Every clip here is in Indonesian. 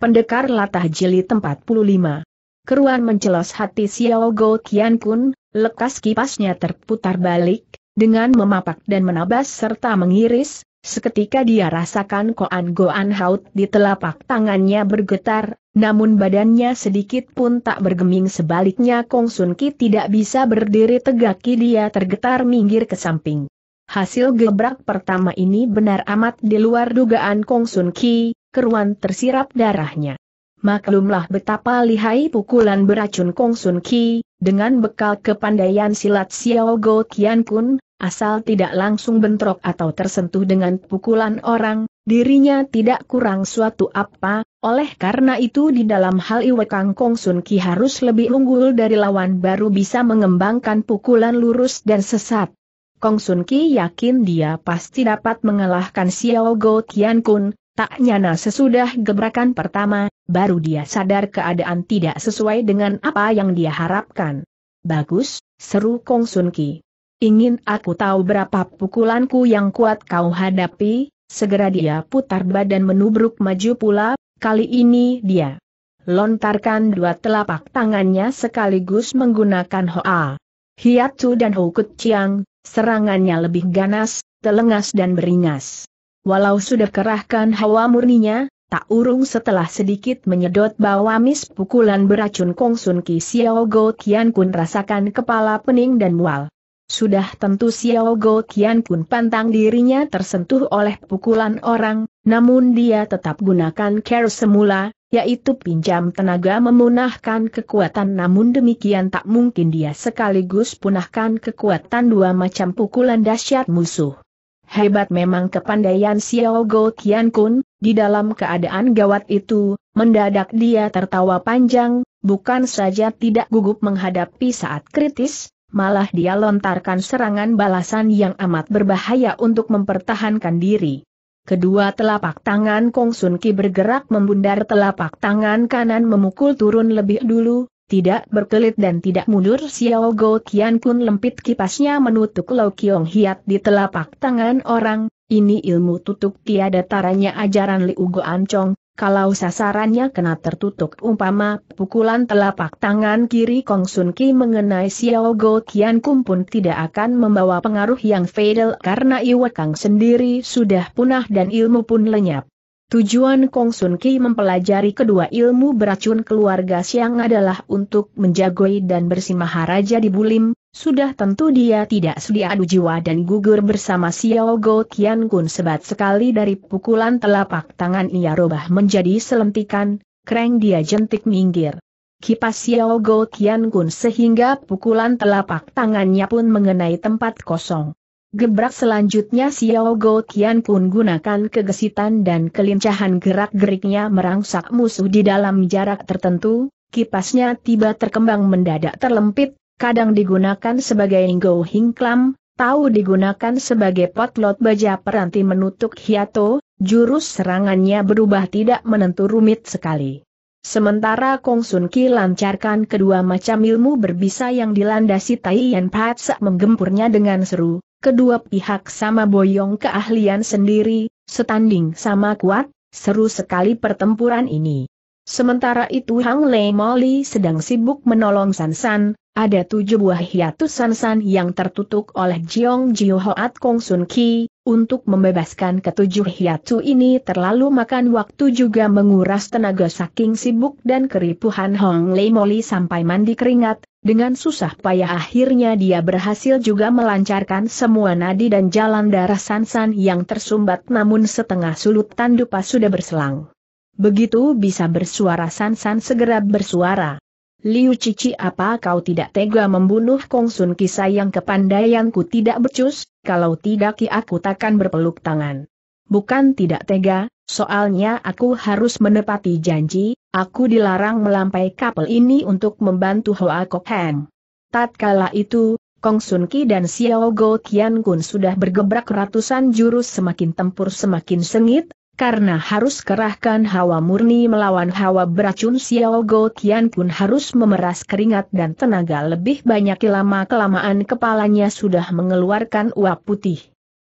Pendekar Latah Jeli 45. Keruan mencelos hati Xiao Go kian Kun, lekas kipasnya terputar balik, dengan memapak dan menabas serta mengiris, seketika dia rasakan koan goan haut di telapak tangannya bergetar, namun badannya sedikit pun tak bergeming sebaliknya Kong Sun Ki tidak bisa berdiri tegak dia tergetar minggir ke samping. Hasil gebrak pertama ini benar amat di luar dugaan Kong Sun Ki, keruan tersirap darahnya. Maklumlah betapa lihai pukulan beracun Kong Sun Ki, dengan bekal kepandaian silat Xiao Go Tian Kun, asal tidak langsung bentrok atau tersentuh dengan pukulan orang, dirinya tidak kurang suatu apa, oleh karena itu di dalam hal Iwekang Kong Sun Ki harus lebih unggul dari lawan baru bisa mengembangkan pukulan lurus dan sesat. Kong Sun Ki yakin dia pasti dapat mengalahkan Xiao Go Tian Kun, Tak nyana sesudah gebrakan pertama, baru dia sadar keadaan tidak sesuai dengan apa yang dia harapkan. Bagus, seru Kong Sun Ki. Ingin aku tahu berapa pukulanku yang kuat kau hadapi, segera dia putar badan menubruk maju pula, kali ini dia lontarkan dua telapak tangannya sekaligus menggunakan Hoa. Hiatu dan Hukut Chiang, serangannya lebih ganas, telengas dan beringas. Walau sudah kerahkan hawa murninya, tak urung setelah sedikit menyedot mis pukulan beracun Kong Kongsun Ki Xiao Go Tian Kun rasakan kepala pening dan mual. Sudah tentu Xiao Go Tian Kun pantang dirinya tersentuh oleh pukulan orang, namun dia tetap gunakan care semula, yaitu pinjam tenaga memunahkan kekuatan namun demikian tak mungkin dia sekaligus punahkan kekuatan dua macam pukulan dahsyat musuh. Hebat memang kepandaian Xiao Go Qian Kun, di dalam keadaan gawat itu, mendadak dia tertawa panjang, bukan saja tidak gugup menghadapi saat kritis, malah dia lontarkan serangan balasan yang amat berbahaya untuk mempertahankan diri. Kedua telapak tangan Kong Sun Ki bergerak membundar telapak tangan kanan memukul turun lebih dulu, tidak berkelit dan tidak mundur Xiao Go Tian Kun lempit kipasnya menutup Lau Kiong Hiat di telapak tangan orang, ini ilmu tutup tiada taranya ajaran Liu Go Ancong, kalau sasarannya kena tertutup umpama pukulan telapak tangan kiri Kong Sun Ki mengenai Xiao Go Tian Kun pun tidak akan membawa pengaruh yang fatal karena kang sendiri sudah punah dan ilmu pun lenyap. Tujuan Kong Sun Ki mempelajari kedua ilmu beracun keluarga siang adalah untuk menjagoi dan bersimaharaja di Bulim, sudah tentu dia tidak sudi adu jiwa dan gugur bersama Xiao Go Tian Kun sebat sekali dari pukulan telapak tangan ia robah menjadi selentikan, kreng dia jentik minggir kipas Xiao Go Tian Kun sehingga pukulan telapak tangannya pun mengenai tempat kosong. Gebrak selanjutnya Xiao Go Tian pun gunakan kegesitan dan kelincahan gerak-geriknya merangsak musuh di dalam jarak tertentu, kipasnya tiba terkembang mendadak terlempit, kadang digunakan sebagai Ngo Hingklam, tahu digunakan sebagai potlot baja peranti menutup hiato, jurus serangannya berubah tidak menentu rumit sekali. Sementara Kong Sun Ki lancarkan kedua macam ilmu berbisa yang dilandasi Tai Yan Pat menggempurnya dengan seru, Kedua pihak sama boyong keahlian sendiri, setanding sama kuat, seru sekali pertempuran ini. Sementara itu Hang Lei Moli sedang sibuk menolong Sansan, ada tujuh buah hiatus Sansan yang tertutup oleh Jiong Jiu Hoat Kong Sun Ki, untuk membebaskan ketujuh hiatus ini terlalu makan waktu juga menguras tenaga saking sibuk dan keripuhan Hang Lei Moli sampai mandi keringat, dengan susah payah akhirnya dia berhasil juga melancarkan semua nadi dan jalan darah Sansan yang tersumbat namun setengah sulut tandupa sudah berselang. Begitu bisa bersuara Sansan segera bersuara. Liu Cici apa kau tidak tega membunuh Kongsun Kisa yang kepandaianku tidak becus, kalau tidak ki aku takkan berpeluk tangan. Bukan tidak tega, soalnya aku harus menepati janji, Aku dilarang melampai kapal ini untuk membantu Hoa Kok Heng. Tatkala itu, Kong Sun Ki dan Xiao Go Tian Kun sudah bergebrak ratusan jurus semakin tempur semakin sengit, karena harus kerahkan hawa murni melawan hawa beracun Xiao Go Tian Kun harus memeras keringat dan tenaga lebih banyak lama-kelamaan kepalanya sudah mengeluarkan uap putih.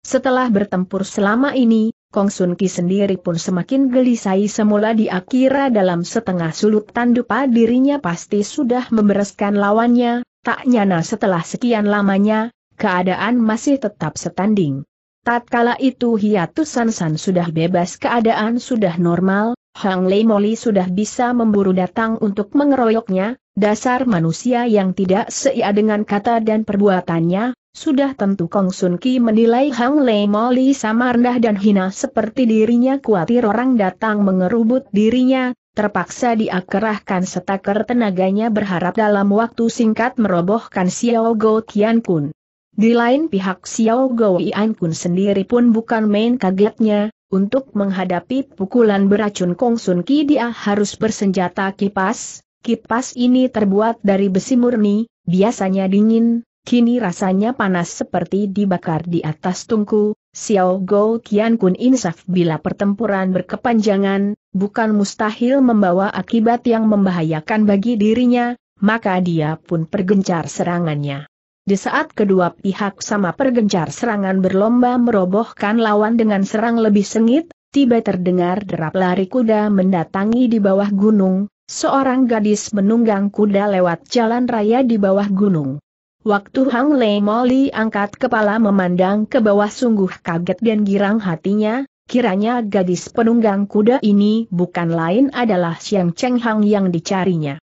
Setelah bertempur selama ini, Kong Sun Ki sendiri pun semakin gelisai semula di akira dalam setengah sulut tandupa dirinya pasti sudah membereskan lawannya, tak nyana setelah sekian lamanya, keadaan masih tetap setanding. Tatkala itu hiatus san san sudah bebas keadaan sudah normal, Hang Lei Moli sudah bisa memburu datang untuk mengeroyoknya, Dasar manusia yang tidak seia dengan kata dan perbuatannya, sudah tentu Kong Sun Ki menilai Hang Lei Moli sama rendah dan hina seperti dirinya kuatir orang datang mengerubut dirinya, terpaksa diakerahkan setaker tenaganya berharap dalam waktu singkat merobohkan Xiao Go Tian Kun. Di lain pihak Xiao Go Tian Kun sendiri pun bukan main kagetnya, untuk menghadapi pukulan beracun Kong Sun Ki dia harus bersenjata kipas, Kipas ini terbuat dari besi murni, biasanya dingin, kini rasanya panas seperti dibakar di atas tungku. Xiao Go Qian Kun insaf bila pertempuran berkepanjangan, bukan mustahil membawa akibat yang membahayakan bagi dirinya, maka dia pun pergencar serangannya. Di saat kedua pihak sama pergencar serangan berlomba merobohkan lawan dengan serang lebih sengit, tiba terdengar derap lari kuda mendatangi di bawah gunung, Seorang gadis menunggang kuda lewat jalan raya di bawah gunung. Waktu Hang Lei Moli angkat kepala memandang ke bawah sungguh kaget dan girang hatinya, kiranya gadis penunggang kuda ini bukan lain adalah Siang Cheng Hang yang dicarinya.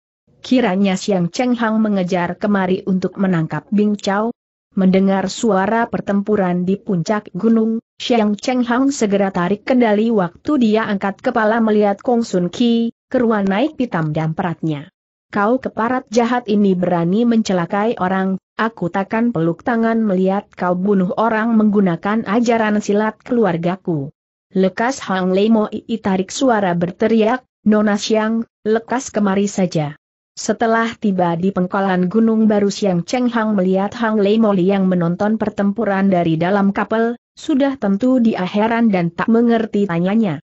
Kiranya Siang Cheng Hang mengejar kemari untuk menangkap Bing Chao. Mendengar suara pertempuran di puncak gunung, Siang Cheng Hang segera tarik kendali waktu dia angkat kepala melihat Kong Sun Ki, keruan naik pitam dan peratnya. Kau keparat jahat ini berani mencelakai orang, aku takkan peluk tangan melihat kau bunuh orang menggunakan ajaran silat keluargaku. Lekas Hang Lemo Ii tarik suara berteriak, Nona Siang, lekas kemari saja. Setelah tiba di pengkolan gunung baru Siang Cheng Hang melihat Hang Lemo yang menonton pertempuran dari dalam kapel, sudah tentu dia heran dan tak mengerti tanyanya.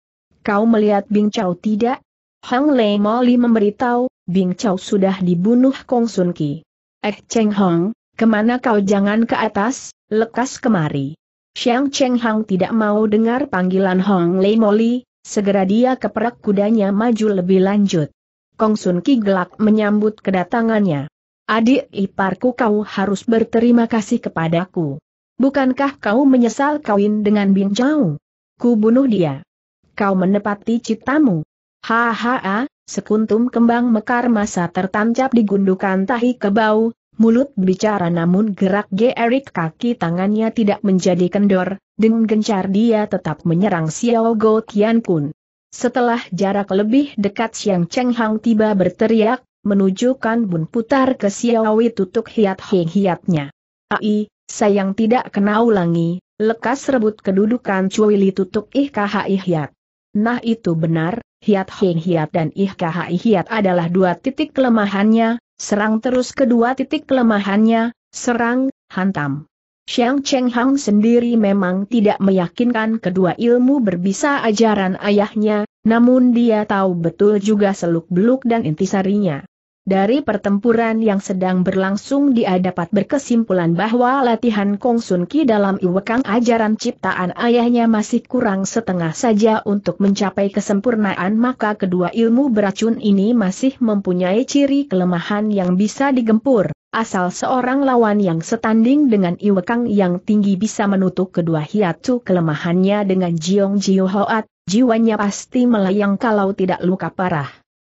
Kau melihat Bing Chao tidak? Hang Lei Moli memberitahu, Bing Chao sudah dibunuh Kong Sun Ki. Eh Cheng Hong, kemana kau jangan ke atas, lekas kemari. Xiang Cheng Hong tidak mau dengar panggilan Hong Lei Moli, segera dia keperak kudanya maju lebih lanjut. Kong Sun Ki gelak menyambut kedatangannya. Adik iparku kau harus berterima kasih kepadaku. Bukankah kau menyesal kawin dengan Bing Chao? Ku bunuh dia. Kau menepati citamu. Hahaha, ah, sekuntum kembang mekar masa tertancap di gundukan tahi kebau, mulut bicara namun gerak gerik kaki tangannya tidak menjadi kendor, dengan gencar dia tetap menyerang Xiao Go Tian Kun. Setelah jarak lebih dekat Xiang Cheng Hang tiba berteriak, menunjukkan bun putar ke Xiao Wei tutup hiat hing hiatnya. Ai, sayang tidak kena ulangi, lekas rebut kedudukan Li tutup ih kahai hiat. Nah itu benar, Hiat Hing Hiat dan Ih Kahai Hiat adalah dua titik kelemahannya, serang terus kedua titik kelemahannya, serang, hantam. Xiang Cheng Hang sendiri memang tidak meyakinkan kedua ilmu berbisa ajaran ayahnya, namun dia tahu betul juga seluk-beluk dan intisarinya. Dari pertempuran yang sedang berlangsung dia dapat berkesimpulan bahwa latihan Kong Sun Ki dalam iwekang ajaran ciptaan ayahnya masih kurang setengah saja untuk mencapai kesempurnaan maka kedua ilmu beracun ini masih mempunyai ciri kelemahan yang bisa digempur, asal seorang lawan yang setanding dengan iwekang yang tinggi bisa menutup kedua hiatu kelemahannya dengan Jiong Jiu Hoat, jiwanya pasti melayang kalau tidak luka parah.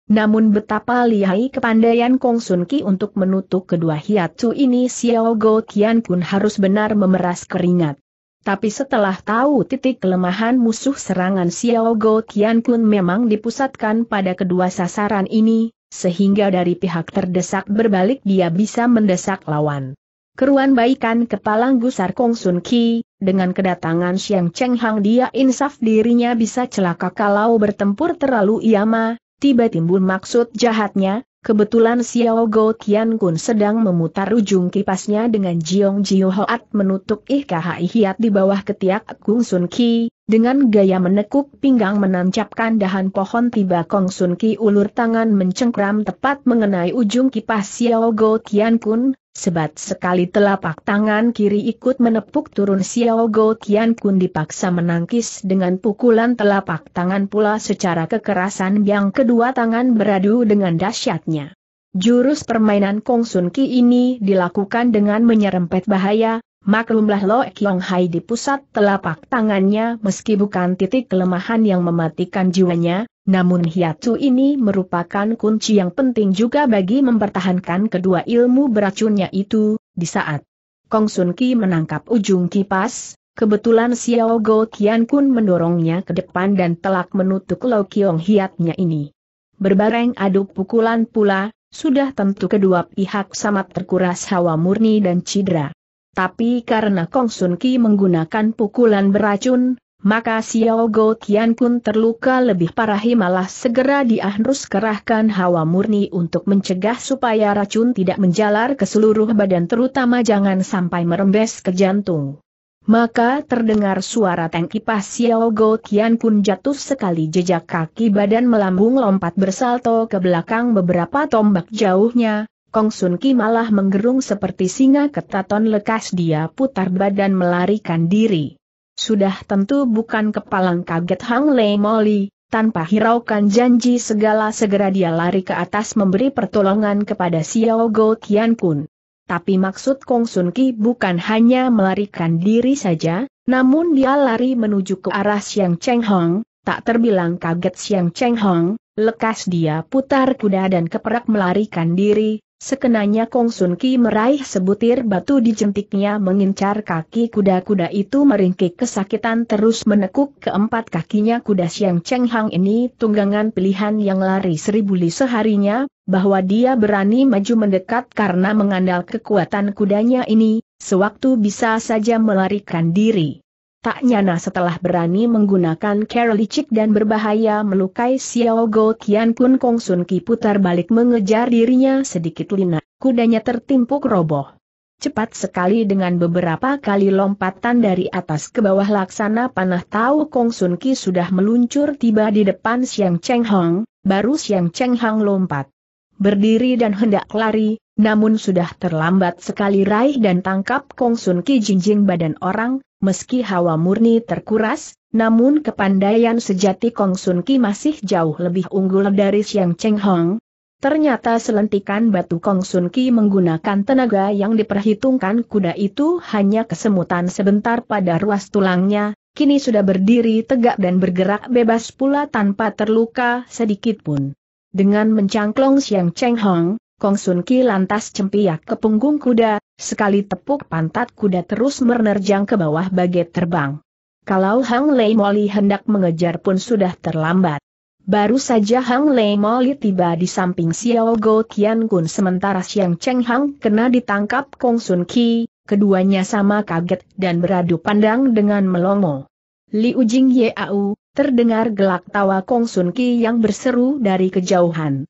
Namun betapa lihai kepandaian Kong Sun Ki untuk menutup kedua hiatus ini Xiao Go Qian Kun harus benar memeras keringat. Tapi setelah tahu titik kelemahan musuh serangan Xiao Go Qian Kun memang dipusatkan pada kedua sasaran ini, sehingga dari pihak terdesak berbalik dia bisa mendesak lawan. Keruan baikan kepala gusar Kong Sun Ki, dengan kedatangan Xiang Cheng Hang dia insaf dirinya bisa celaka kalau bertempur terlalu iama, tiba timbul maksud jahatnya, kebetulan Xiao Go Tian Kun sedang memutar ujung kipasnya dengan Jiong Jiu Hoat menutup Ih Khai Hiat di bawah ketiak Gung Sun Ki, dengan gaya menekuk pinggang menancapkan dahan pohon tiba Kong Sun Ki ulur tangan mencengkram tepat mengenai ujung kipas Xiao Go Tian Kun, Sebat sekali telapak tangan kiri ikut menepuk turun Xiao Go Tian Kun dipaksa menangkis dengan pukulan telapak tangan pula secara kekerasan yang kedua tangan beradu dengan dahsyatnya. Jurus permainan Kong Sun Ki ini dilakukan dengan menyerempet bahaya, maklumlah Lo Kiong Hai di pusat telapak tangannya meski bukan titik kelemahan yang mematikan jiwanya, namun hiatu ini merupakan kunci yang penting juga bagi mempertahankan kedua ilmu beracunnya itu, di saat Kong Sun Ki menangkap ujung kipas, kebetulan Xiao Go Kian Kun mendorongnya ke depan dan telak menutup Lo Kiong hiatnya ini. Berbareng aduk pukulan pula, sudah tentu kedua pihak sama terkuras hawa murni dan cedera. Tapi karena Kong Sun Ki menggunakan pukulan beracun, maka Xiao Go Tian pun terluka lebih parah malah segera diahnus kerahkan hawa murni untuk mencegah supaya racun tidak menjalar ke seluruh badan terutama jangan sampai merembes ke jantung. Maka terdengar suara teng kipas Xiao Go Tian pun jatuh sekali jejak kaki badan melambung lompat bersalto ke belakang beberapa tombak jauhnya, Kong Sun Ki malah menggerung seperti singa ketaton lekas dia putar badan melarikan diri. Sudah tentu bukan kepalang kaget Hang Lei Moli, tanpa hiraukan janji segala segera dia lari ke atas memberi pertolongan kepada Xiao Go Tian Kun. Tapi maksud Kong Sun Ki bukan hanya melarikan diri saja, namun dia lari menuju ke arah Siang Cheng Hong, tak terbilang kaget Siang Cheng Hong, lekas dia putar kuda dan keperak melarikan diri, Sekenanya Kong Sun Ki meraih sebutir batu di jentiknya mengincar kaki kuda-kuda itu meringkik kesakitan terus menekuk keempat kakinya kuda Siang Cheng Hang ini tunggangan pilihan yang lari seribu li seharinya, bahwa dia berani maju mendekat karena mengandal kekuatan kudanya ini, sewaktu bisa saja melarikan diri. Tak nyana setelah berani menggunakan cara licik dan berbahaya melukai Xiao Go Tian Kun Kong Sun Ki putar balik mengejar dirinya sedikit lina, kudanya tertimpuk roboh. Cepat sekali dengan beberapa kali lompatan dari atas ke bawah laksana panah tahu Kong Sun Ki sudah meluncur tiba di depan Siang Cheng Hong, baru Siang Cheng Hong lompat. Berdiri dan hendak lari, namun sudah terlambat sekali raih dan tangkap Kong Sun Ki jinjing badan orang, meski hawa murni terkuras, namun kepandaian sejati Kong Sun Ki masih jauh lebih unggul dari Xiang Cheng Hong. Ternyata selentikan batu Kong Sun Ki menggunakan tenaga yang diperhitungkan kuda itu hanya kesemutan sebentar pada ruas tulangnya, kini sudah berdiri tegak dan bergerak bebas pula tanpa terluka sedikit pun. Dengan mencangklong Xiang Cheng Hong, Kong Sun Ki lantas cempiak ke punggung kuda, sekali tepuk pantat kuda terus menerjang ke bawah bagai terbang. Kalau Hang Lei Moli hendak mengejar pun sudah terlambat. Baru saja Hang Lei Moli tiba di samping Xiao Go Tian Kun sementara Xiang Cheng Hang kena ditangkap Kong Sun Ki, keduanya sama kaget dan beradu pandang dengan melongo. Liu Jing Yeau, terdengar gelak tawa Kong Sun Ki yang berseru dari kejauhan.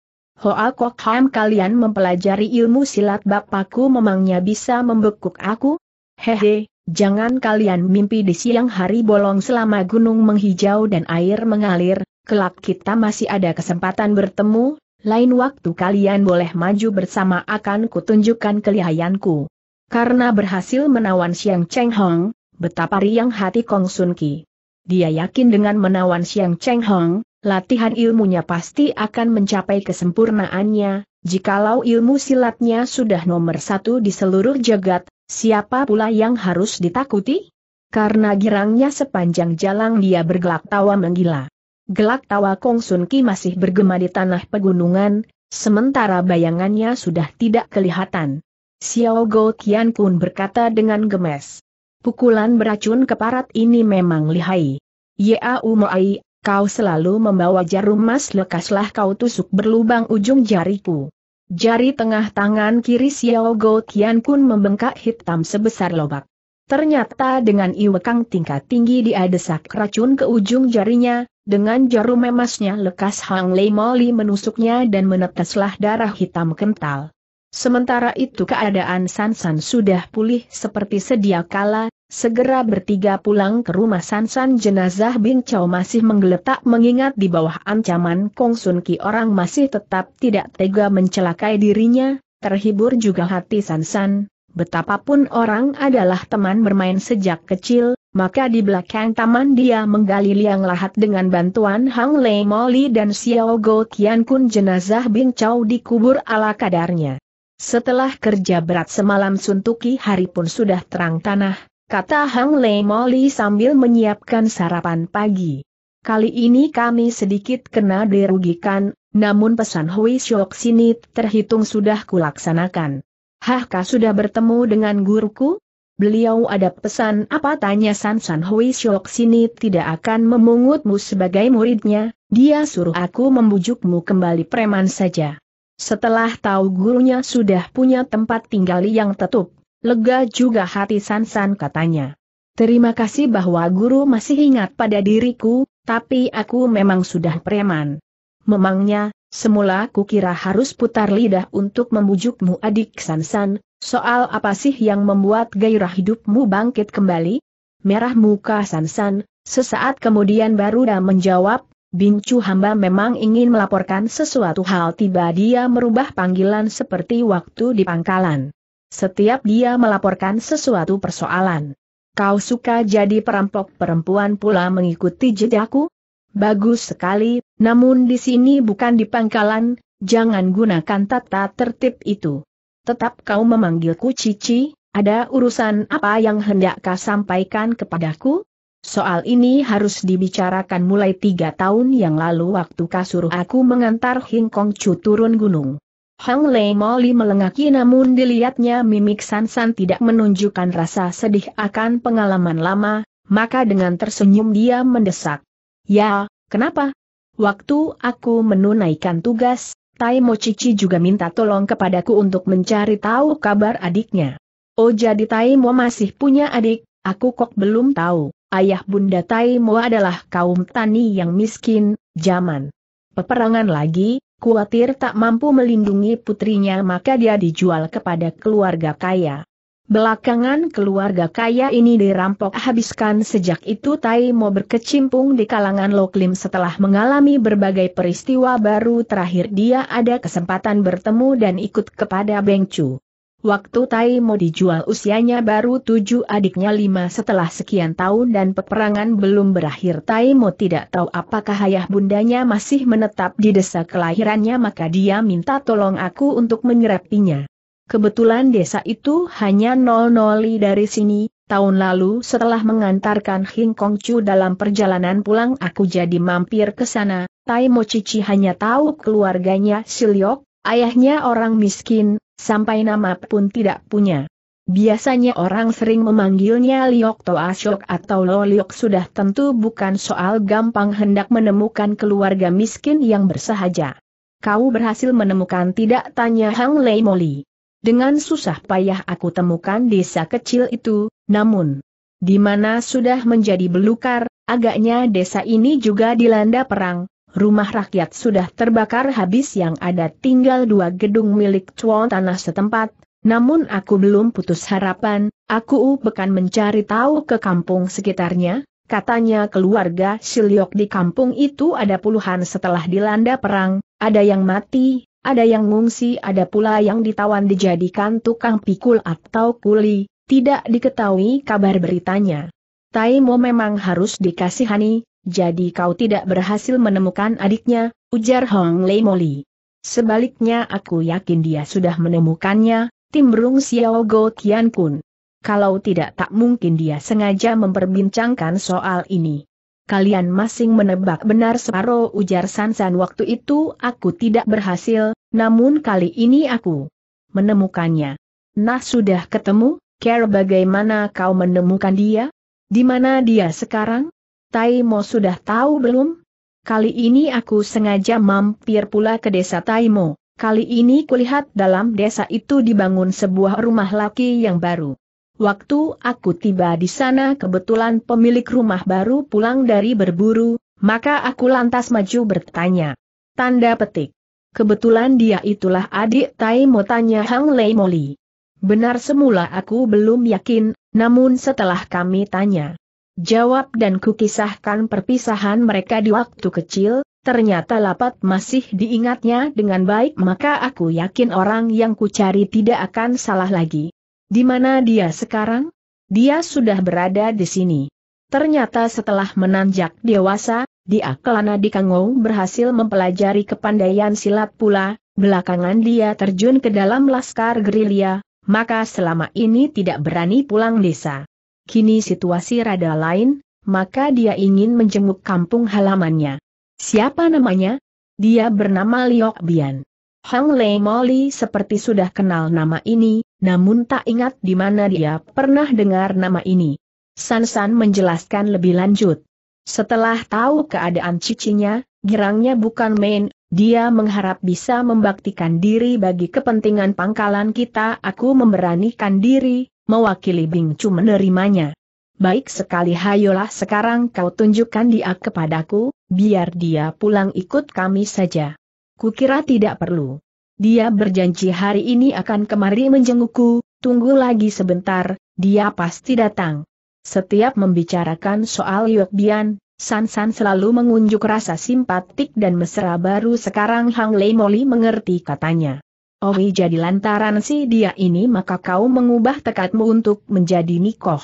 Hoa ham kalian mempelajari ilmu silat bapakku memangnya bisa membekuk aku? Hehe, jangan kalian mimpi di siang hari bolong selama gunung menghijau dan air mengalir, kelak kita masih ada kesempatan bertemu, lain waktu kalian boleh maju bersama akan kutunjukkan kelihayanku. Karena berhasil menawan Siang Cheng Hong, betapa riang hati Kong Sun Ki. Dia yakin dengan menawan Siang Cheng Hong, latihan ilmunya pasti akan mencapai kesempurnaannya, jikalau ilmu silatnya sudah nomor satu di seluruh jagat, siapa pula yang harus ditakuti? Karena girangnya sepanjang jalan dia bergelak tawa menggila. Gelak tawa Kong Sun Ki masih bergema di tanah pegunungan, sementara bayangannya sudah tidak kelihatan. Xiao Go Tian pun berkata dengan gemes. Pukulan beracun keparat ini memang lihai. Yau Moai, kau selalu membawa jarum emas lekaslah kau tusuk berlubang ujung jariku. Jari tengah tangan kiri Xiao Go Tian Kun membengkak hitam sebesar lobak. Ternyata dengan iwekang tingkat tinggi dia desak racun ke ujung jarinya, dengan jarum emasnya lekas Hang Lei Moli menusuknya dan meneteslah darah hitam kental. Sementara itu keadaan Sansan sudah pulih seperti sedia kala, Segera bertiga pulang ke rumah Sansan jenazah Bing Chao masih menggeletak mengingat di bawah ancaman Kong Sun Ki orang masih tetap tidak tega mencelakai dirinya, terhibur juga hati Sansan, betapapun orang adalah teman bermain sejak kecil, maka di belakang taman dia menggali liang lahat dengan bantuan Hang Lei Moli dan Xiao Go Tian Kun jenazah Bing Chao dikubur ala kadarnya. Setelah kerja berat semalam Suntuki hari pun sudah terang tanah, kata Hang Lei Moli sambil menyiapkan sarapan pagi. Kali ini kami sedikit kena dirugikan, namun pesan Hui Shok sini terhitung sudah kulaksanakan. Hahka sudah bertemu dengan guruku? Beliau ada pesan apa tanya San San Hui Shok sini tidak akan memungutmu sebagai muridnya, dia suruh aku membujukmu kembali preman saja. Setelah tahu gurunya sudah punya tempat tinggal yang tetap, Lega juga hati Sansan katanya. Terima kasih bahwa guru masih ingat pada diriku, tapi aku memang sudah preman. Memangnya, semula kukira harus putar lidah untuk membujukmu adik Sansan, soal apa sih yang membuat gairah hidupmu bangkit kembali? Merah muka Sansan, sesaat kemudian Baruda menjawab, Bincu hamba memang ingin melaporkan sesuatu hal tiba dia merubah panggilan seperti waktu di pangkalan setiap dia melaporkan sesuatu persoalan. Kau suka jadi perampok perempuan pula mengikuti jejakku? Bagus sekali, namun di sini bukan di pangkalan, jangan gunakan tata tertib itu. Tetap kau memanggilku Cici, ada urusan apa yang hendak kau sampaikan kepadaku? Soal ini harus dibicarakan mulai tiga tahun yang lalu waktu kau suruh aku mengantar Hing Kong Chu turun gunung. Hang Lei Moli melengaki namun dilihatnya mimik Sansan tidak menunjukkan rasa sedih akan pengalaman lama, maka dengan tersenyum dia mendesak. Ya, kenapa? Waktu aku menunaikan tugas, Tai Mo Cici juga minta tolong kepadaku untuk mencari tahu kabar adiknya. Oh jadi Tai Mo masih punya adik, aku kok belum tahu. Ayah bunda Tai Mo adalah kaum tani yang miskin, zaman peperangan lagi, Kuatir tak mampu melindungi putrinya maka dia dijual kepada keluarga kaya. Belakangan keluarga kaya ini dirampok habiskan sejak itu Tai Mo berkecimpung di kalangan Loklim setelah mengalami berbagai peristiwa baru terakhir dia ada kesempatan bertemu dan ikut kepada Chu. Waktu Tai Mo dijual usianya baru tujuh adiknya lima setelah sekian tahun dan peperangan belum berakhir Tai Mo tidak tahu apakah ayah bundanya masih menetap di desa kelahirannya maka dia minta tolong aku untuk menyerapinya. Kebetulan desa itu hanya nol li dari sini, tahun lalu setelah mengantarkan Hing Kong Chu dalam perjalanan pulang aku jadi mampir ke sana, Tai Mo cici hanya tahu keluarganya Siliok, Ayahnya orang miskin, sampai nama pun tidak punya. Biasanya orang sering memanggilnya Liok Toa Asyok atau Loliok. sudah tentu bukan soal gampang hendak menemukan keluarga miskin yang bersahaja. Kau berhasil menemukan tidak tanya Hang Lei Moli. Dengan susah payah aku temukan desa kecil itu, namun di mana sudah menjadi belukar, agaknya desa ini juga dilanda perang, rumah rakyat sudah terbakar habis yang ada tinggal dua gedung milik cuan tanah setempat, namun aku belum putus harapan, aku bukan mencari tahu ke kampung sekitarnya, katanya keluarga Siliok di kampung itu ada puluhan setelah dilanda perang, ada yang mati, ada yang ngungsi ada pula yang ditawan dijadikan tukang pikul atau kuli, tidak diketahui kabar beritanya. Taimo memang harus dikasihani, jadi kau tidak berhasil menemukan adiknya, ujar Hong Lei Moli. Sebaliknya aku yakin dia sudah menemukannya, timbrung Xiao Go Tian Kun. Kalau tidak tak mungkin dia sengaja memperbincangkan soal ini. Kalian masing menebak benar separo ujar Sansan waktu itu aku tidak berhasil, namun kali ini aku menemukannya. Nah sudah ketemu, Care bagaimana kau menemukan dia? Di mana dia sekarang? Taimo sudah tahu belum? Kali ini aku sengaja mampir pula ke desa Taimo, kali ini kulihat dalam desa itu dibangun sebuah rumah laki yang baru. Waktu aku tiba di sana kebetulan pemilik rumah baru pulang dari berburu, maka aku lantas maju bertanya. Tanda petik. Kebetulan dia itulah adik Taimo tanya Hang Lei Moli. Benar semula aku belum yakin, namun setelah kami tanya, Jawab dan kukisahkan perpisahan mereka di waktu kecil, ternyata Lapat masih diingatnya dengan baik maka aku yakin orang yang kucari tidak akan salah lagi. Di mana dia sekarang? Dia sudah berada di sini. Ternyata setelah menanjak dewasa, dia kelana di Kangou berhasil mempelajari kepandaian silat pula, belakangan dia terjun ke dalam laskar gerilya, maka selama ini tidak berani pulang desa kini situasi rada lain, maka dia ingin menjenguk kampung halamannya. Siapa namanya? Dia bernama Liok Bian. Hang Lei Moli seperti sudah kenal nama ini, namun tak ingat di mana dia pernah dengar nama ini. San San menjelaskan lebih lanjut. Setelah tahu keadaan cicinya, girangnya bukan main, dia mengharap bisa membaktikan diri bagi kepentingan pangkalan kita. Aku memberanikan diri, mewakili Bing Chu menerimanya. Baik sekali hayolah sekarang kau tunjukkan dia kepadaku, biar dia pulang ikut kami saja. Kukira tidak perlu. Dia berjanji hari ini akan kemari menjengukku, tunggu lagi sebentar, dia pasti datang. Setiap membicarakan soal Bian, San San selalu mengunjuk rasa simpatik dan mesra baru sekarang Hang Lei Moli mengerti katanya. Owi jadi lantaran si dia ini maka kau mengubah tekadmu untuk menjadi nikoh.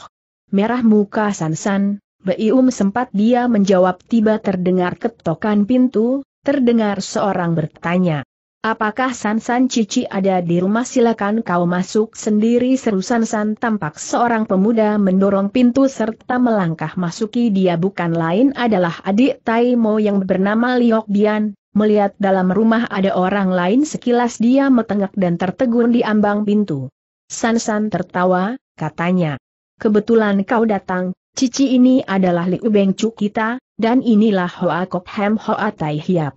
Merah muka Sansan, Beium sempat dia menjawab tiba terdengar ketokan pintu, terdengar seorang bertanya. Apakah Sansan Cici ada di rumah silakan kau masuk sendiri seru Sansan tampak seorang pemuda mendorong pintu serta melangkah masuki dia bukan lain adalah adik Taimo yang bernama Liok Bian, melihat dalam rumah ada orang lain sekilas dia metengak dan tertegun di ambang pintu. Sansan tertawa, katanya. Kebetulan kau datang, cici ini adalah Liu Bengcu kita, dan inilah Hoa Kok Hem Hoa Tai Hiap.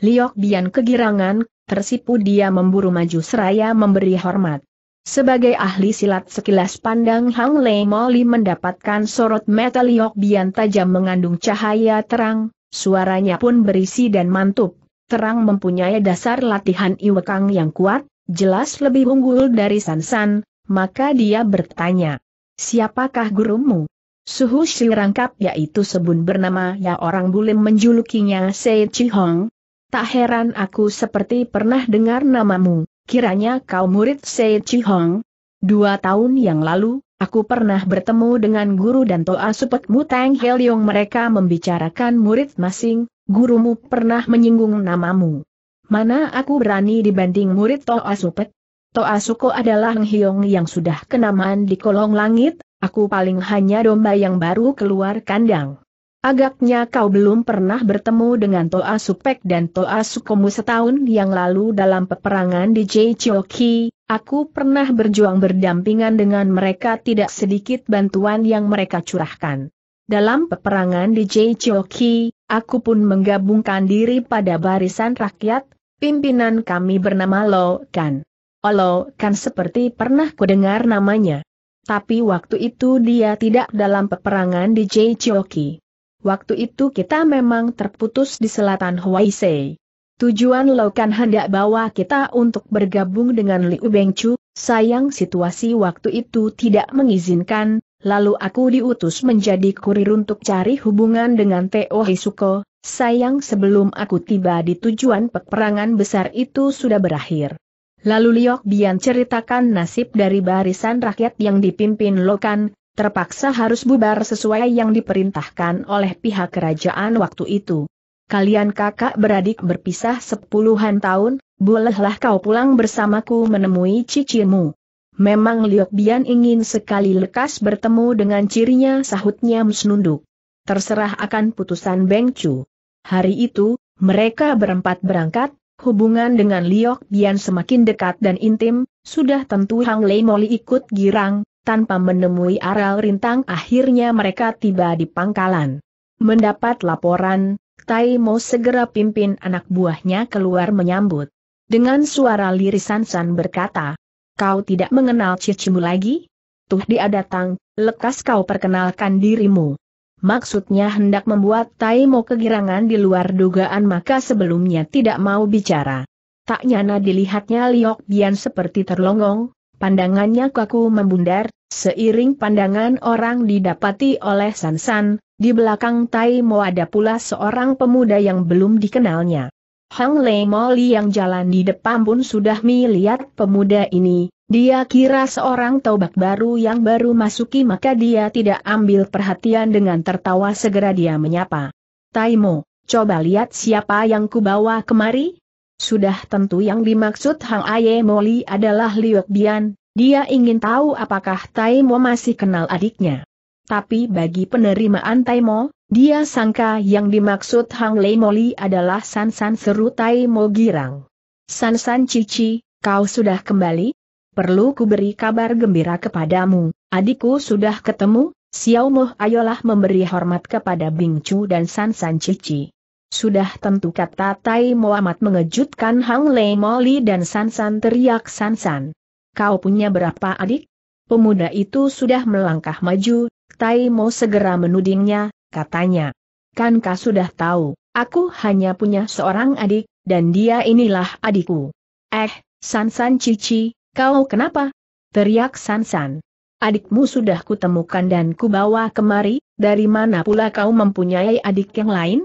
Liok Bian kegirangan, tersipu dia memburu maju seraya memberi hormat. Sebagai ahli silat sekilas pandang Hang Lei Moli mendapatkan sorot mata Liok Bian tajam mengandung cahaya terang, Suaranya pun berisi dan mantap, terang mempunyai dasar latihan Iwekang yang kuat, jelas lebih unggul dari Sansan, maka dia bertanya, siapakah gurumu? Suhu Rangkap yaitu sebun bernama ya orang bulim menjulukinya Sei Chihong. Tak heran aku seperti pernah dengar namamu, kiranya kau murid Sei Chihong. Dua tahun yang lalu, Aku pernah bertemu dengan guru dan Toa Supek Mutang Heliong mereka membicarakan murid masing, gurumu pernah menyinggung namamu. Mana aku berani dibanding murid Toa Supek? Toa Suko adalah Heliong yang sudah kenamaan di kolong langit, aku paling hanya domba yang baru keluar kandang. Agaknya kau belum pernah bertemu dengan Toa Supek dan Toa Sukomu setahun yang lalu dalam peperangan di Jeichoki, aku pernah berjuang berdampingan dengan mereka tidak sedikit bantuan yang mereka curahkan. Dalam peperangan di Jeichoki, aku pun menggabungkan diri pada barisan rakyat, pimpinan kami bernama Lo Kan. Oh, Lo Kan seperti pernah kudengar namanya. Tapi waktu itu dia tidak dalam peperangan di Jeichoki. Waktu itu kita memang terputus di selatan Huaisei. Tujuan Lokan hendak bawa kita untuk bergabung dengan Liu Bengchu, sayang situasi waktu itu tidak mengizinkan, lalu aku diutus menjadi kurir untuk cari hubungan dengan Teo Hisuko, sayang sebelum aku tiba di tujuan peperangan besar itu sudah berakhir. Lalu Liok Bian ceritakan nasib dari barisan rakyat yang dipimpin Lokan, terpaksa harus bubar sesuai yang diperintahkan oleh pihak kerajaan waktu itu. Kalian kakak beradik berpisah sepuluhan tahun, bolehlah kau pulang bersamaku menemui cicimu. Memang Liok Bian ingin sekali lekas bertemu dengan cirinya sahutnya musnunduk. Terserah akan putusan Beng Chu. Hari itu, mereka berempat berangkat, hubungan dengan Liok Bian semakin dekat dan intim, sudah tentu Hang Lei Moli ikut girang, tanpa menemui aral rintang akhirnya mereka tiba di pangkalan. Mendapat laporan, Tai Mo segera pimpin anak buahnya keluar menyambut. Dengan suara lirisan San berkata, Kau tidak mengenal cicimu lagi? Tuh dia datang, lekas kau perkenalkan dirimu. Maksudnya hendak membuat Tai Mo kegirangan di luar dugaan maka sebelumnya tidak mau bicara. Tak nyana dilihatnya Liok Bian seperti terlongong, Pandangannya kaku membundar, Seiring pandangan orang didapati oleh Sansan, di belakang Tai Mo ada pula seorang pemuda yang belum dikenalnya. Hang Lei Mo yang jalan di depan pun sudah melihat pemuda ini, dia kira seorang taubat baru yang baru masuki maka dia tidak ambil perhatian dengan tertawa segera dia menyapa. Tai Mo, coba lihat siapa yang kubawa kemari? Sudah tentu yang dimaksud Hang Aye Moli adalah Liu Bian, dia ingin tahu apakah Taimo masih kenal adiknya. Tapi bagi penerimaan Taimo, dia sangka yang dimaksud Hang Lei Moli adalah San San seru Taimo girang. San San Cici, kau sudah kembali? Perlu ku beri kabar gembira kepadamu, adikku sudah ketemu, Xiao Mo, ayolah memberi hormat kepada Bing Chu dan San San Cici. Sudah tentu kata Tai Mo amat mengejutkan Hang Lei Moli dan San San teriak San San. Kau punya berapa adik? Pemuda itu sudah melangkah maju, Tai Mo segera menudingnya, katanya. Kan kau sudah tahu, aku hanya punya seorang adik, dan dia inilah adikku. Eh, Sansan Cici, kau kenapa? Teriak Sansan. Adikmu sudah kutemukan dan kubawa kemari, dari mana pula kau mempunyai adik yang lain?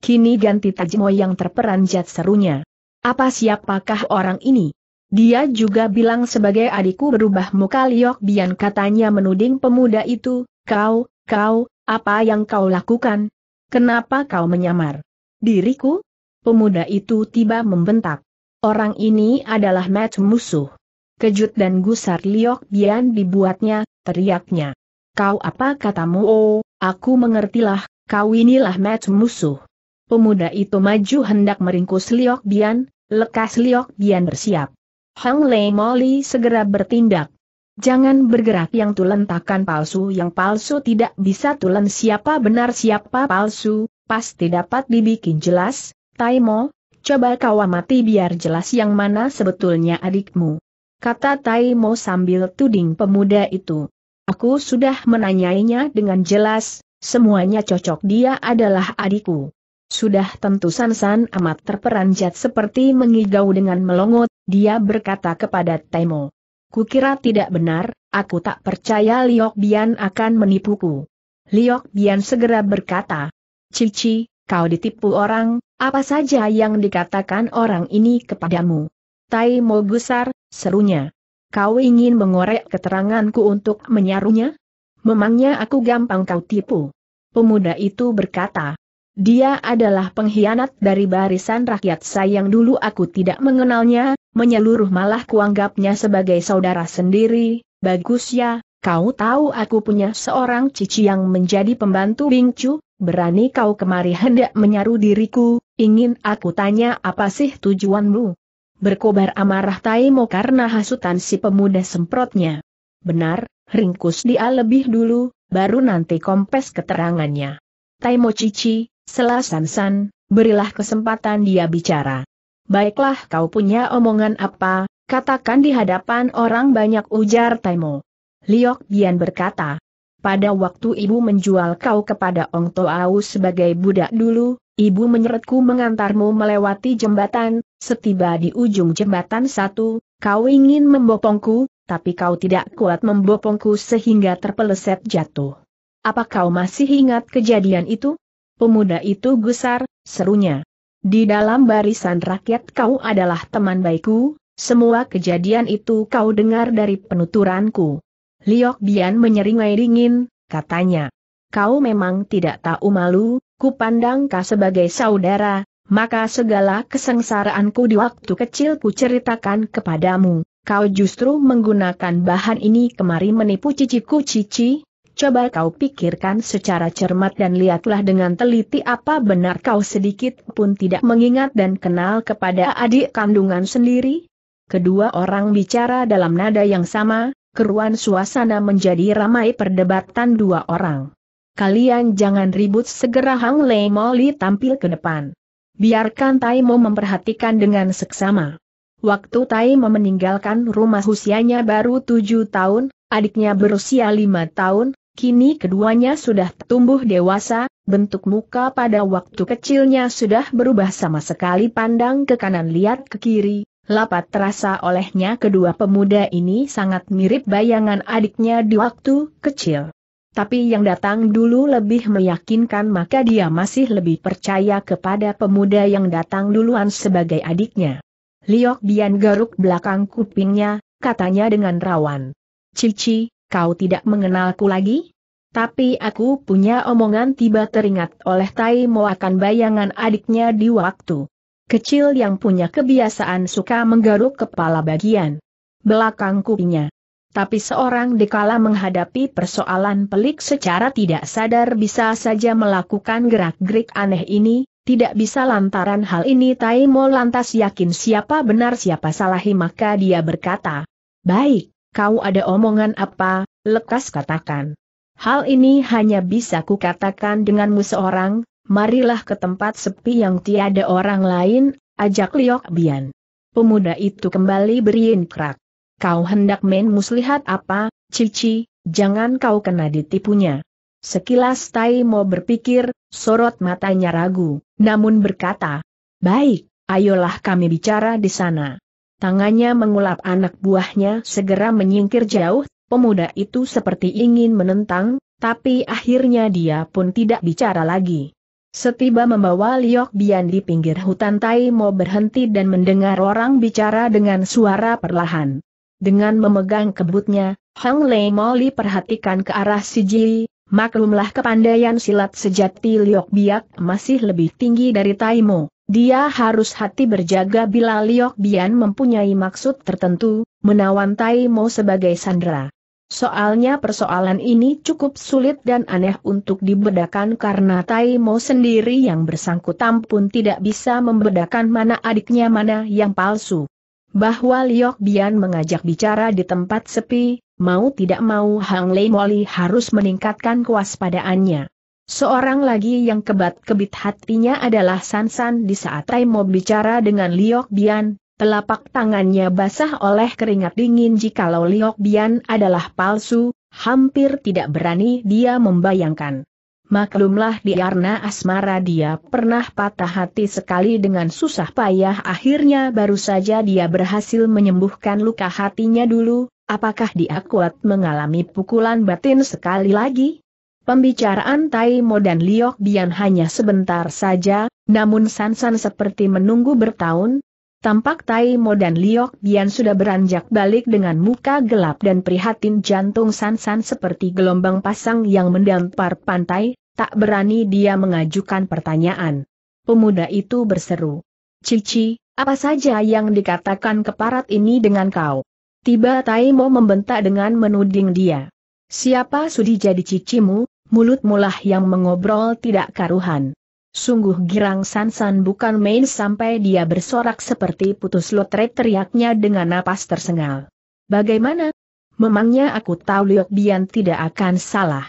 Kini ganti Tajmo yang terperanjat serunya. Apa siapakah orang ini? Dia juga bilang sebagai adikku berubah muka Liok Bian katanya menuding pemuda itu, kau, kau, apa yang kau lakukan? Kenapa kau menyamar? Diriku? Pemuda itu tiba membentak. Orang ini adalah match musuh. Kejut dan gusar Liok Bian dibuatnya, teriaknya. Kau apa katamu? Oh, aku mengertilah, kau inilah match musuh. Pemuda itu maju hendak meringkus Liok Bian, lekas Liok Bian bersiap. Hang Lei Moli segera bertindak. Jangan bergerak yang tulen takkan palsu yang palsu tidak bisa tulen siapa benar siapa palsu, pasti dapat dibikin jelas, Tai Mo, coba kau amati biar jelas yang mana sebetulnya adikmu. Kata Tai Mo sambil tuding pemuda itu. Aku sudah menanyainya dengan jelas, semuanya cocok dia adalah adikku. Sudah tentu San -san amat terperanjat seperti mengigau dengan melongot, dia berkata kepada Temo. Kukira tidak benar, aku tak percaya Liok Bian akan menipuku. Liok Bian segera berkata, Cici, kau ditipu orang, apa saja yang dikatakan orang ini kepadamu? Taimo gusar, serunya. Kau ingin mengorek keteranganku untuk menyarunya? Memangnya aku gampang kau tipu? Pemuda itu berkata, dia adalah pengkhianat dari barisan rakyat sayang dulu aku tidak mengenalnya, menyeluruh malah kuanggapnya sebagai saudara sendiri, bagus ya, kau tahu aku punya seorang cici yang menjadi pembantu bingcu, berani kau kemari hendak menyaru diriku, ingin aku tanya apa sih tujuanmu? Berkobar amarah Taimo karena hasutan si pemuda semprotnya. Benar, ringkus dia lebih dulu, baru nanti kompes keterangannya. Taimo Cici, Selasan San, berilah kesempatan dia bicara. Baiklah kau punya omongan apa, katakan di hadapan orang banyak ujar Taimo. Liok Bian berkata, pada waktu ibu menjual kau kepada Ong Toau sebagai budak dulu, ibu menyeretku mengantarmu melewati jembatan, setiba di ujung jembatan satu, kau ingin membopongku, tapi kau tidak kuat membopongku sehingga terpeleset jatuh. Apa kau masih ingat kejadian itu? pemuda itu gusar, serunya. Di dalam barisan rakyat kau adalah teman baikku, semua kejadian itu kau dengar dari penuturanku. Liok Bian menyeringai dingin, katanya. Kau memang tidak tahu malu, kupandang kau sebagai saudara, maka segala kesengsaraanku di waktu kecil ku ceritakan kepadamu. Kau justru menggunakan bahan ini kemari menipu ciciku cici, Coba kau pikirkan secara cermat dan lihatlah dengan teliti apa benar kau sedikit pun tidak mengingat dan kenal kepada adik kandungan sendiri? Kedua orang bicara dalam nada yang sama, keruan suasana menjadi ramai perdebatan dua orang. Kalian jangan ribut segera Hang Lei Moli tampil ke depan. Biarkan Taimo memperhatikan dengan seksama. Waktu Taimo meninggalkan rumah usianya baru tujuh tahun, adiknya berusia lima tahun, Kini keduanya sudah tumbuh dewasa, bentuk muka pada waktu kecilnya sudah berubah sama sekali pandang ke kanan lihat ke kiri, lapat terasa olehnya kedua pemuda ini sangat mirip bayangan adiknya di waktu kecil. Tapi yang datang dulu lebih meyakinkan maka dia masih lebih percaya kepada pemuda yang datang duluan sebagai adiknya. Liok Bian garuk belakang kupingnya, katanya dengan rawan. Cici, kau tidak mengenalku lagi? Tapi aku punya omongan tiba teringat oleh Tai Mo akan bayangan adiknya di waktu kecil yang punya kebiasaan suka menggaruk kepala bagian belakang kupinya. Tapi seorang dikala menghadapi persoalan pelik secara tidak sadar bisa saja melakukan gerak-gerik aneh ini, tidak bisa lantaran hal ini Tai Mo lantas yakin siapa benar siapa salahi maka dia berkata, Baik, kau ada omongan apa, lekas katakan. Hal ini hanya bisa kukatakan denganmu seorang, marilah ke tempat sepi yang tiada orang lain, ajak Liok Bian. Pemuda itu kembali berinkrak. Kau hendak main muslihat apa, Cici, jangan kau kena ditipunya. Sekilas Tai mau berpikir, sorot matanya ragu, namun berkata, Baik, ayolah kami bicara di sana tangannya mengulap anak buahnya segera menyingkir jauh, pemuda itu seperti ingin menentang, tapi akhirnya dia pun tidak bicara lagi. Setiba membawa Liok Bian di pinggir hutan Tai Mo berhenti dan mendengar orang bicara dengan suara perlahan. Dengan memegang kebutnya, Hang Lei Moli perhatikan ke arah si Ji, maklumlah kepandaian silat sejati Liok Biak masih lebih tinggi dari Tai Mo. Dia harus hati berjaga bila Liok Bian mempunyai maksud tertentu, menawan Tai Mo sebagai sandera. Soalnya persoalan ini cukup sulit dan aneh untuk dibedakan karena Tai Mo sendiri yang bersangkutan pun tidak bisa membedakan mana adiknya mana yang palsu. Bahwa Liok Bian mengajak bicara di tempat sepi, mau tidak mau Hang Lei Moli harus meningkatkan kewaspadaannya. Seorang lagi yang kebat-kebit hatinya adalah Sansan di saat Taimo bicara dengan Liok Bian, telapak tangannya basah oleh keringat dingin jikalau Liok Bian adalah palsu, hampir tidak berani dia membayangkan. Maklumlah di arna asmara dia pernah patah hati sekali dengan susah payah akhirnya baru saja dia berhasil menyembuhkan luka hatinya dulu, apakah dia kuat mengalami pukulan batin sekali lagi? Pembicaraan Tai Mo dan Liok Bian hanya sebentar saja, namun Sansan seperti menunggu bertahun. Tampak Tai Mo dan Liok Bian sudah beranjak balik dengan muka gelap dan prihatin jantung Sansan seperti gelombang pasang yang mendampar pantai, tak berani dia mengajukan pertanyaan. Pemuda itu berseru. Cici, apa saja yang dikatakan keparat ini dengan kau? Tiba Tai Mo membentak dengan menuding dia. Siapa sudi jadi cicimu, mulut mulah yang mengobrol tidak karuhan. Sungguh girang San San bukan main sampai dia bersorak seperti putus lotre teriaknya dengan napas tersengal. Bagaimana? Memangnya aku tahu Liok Bian tidak akan salah.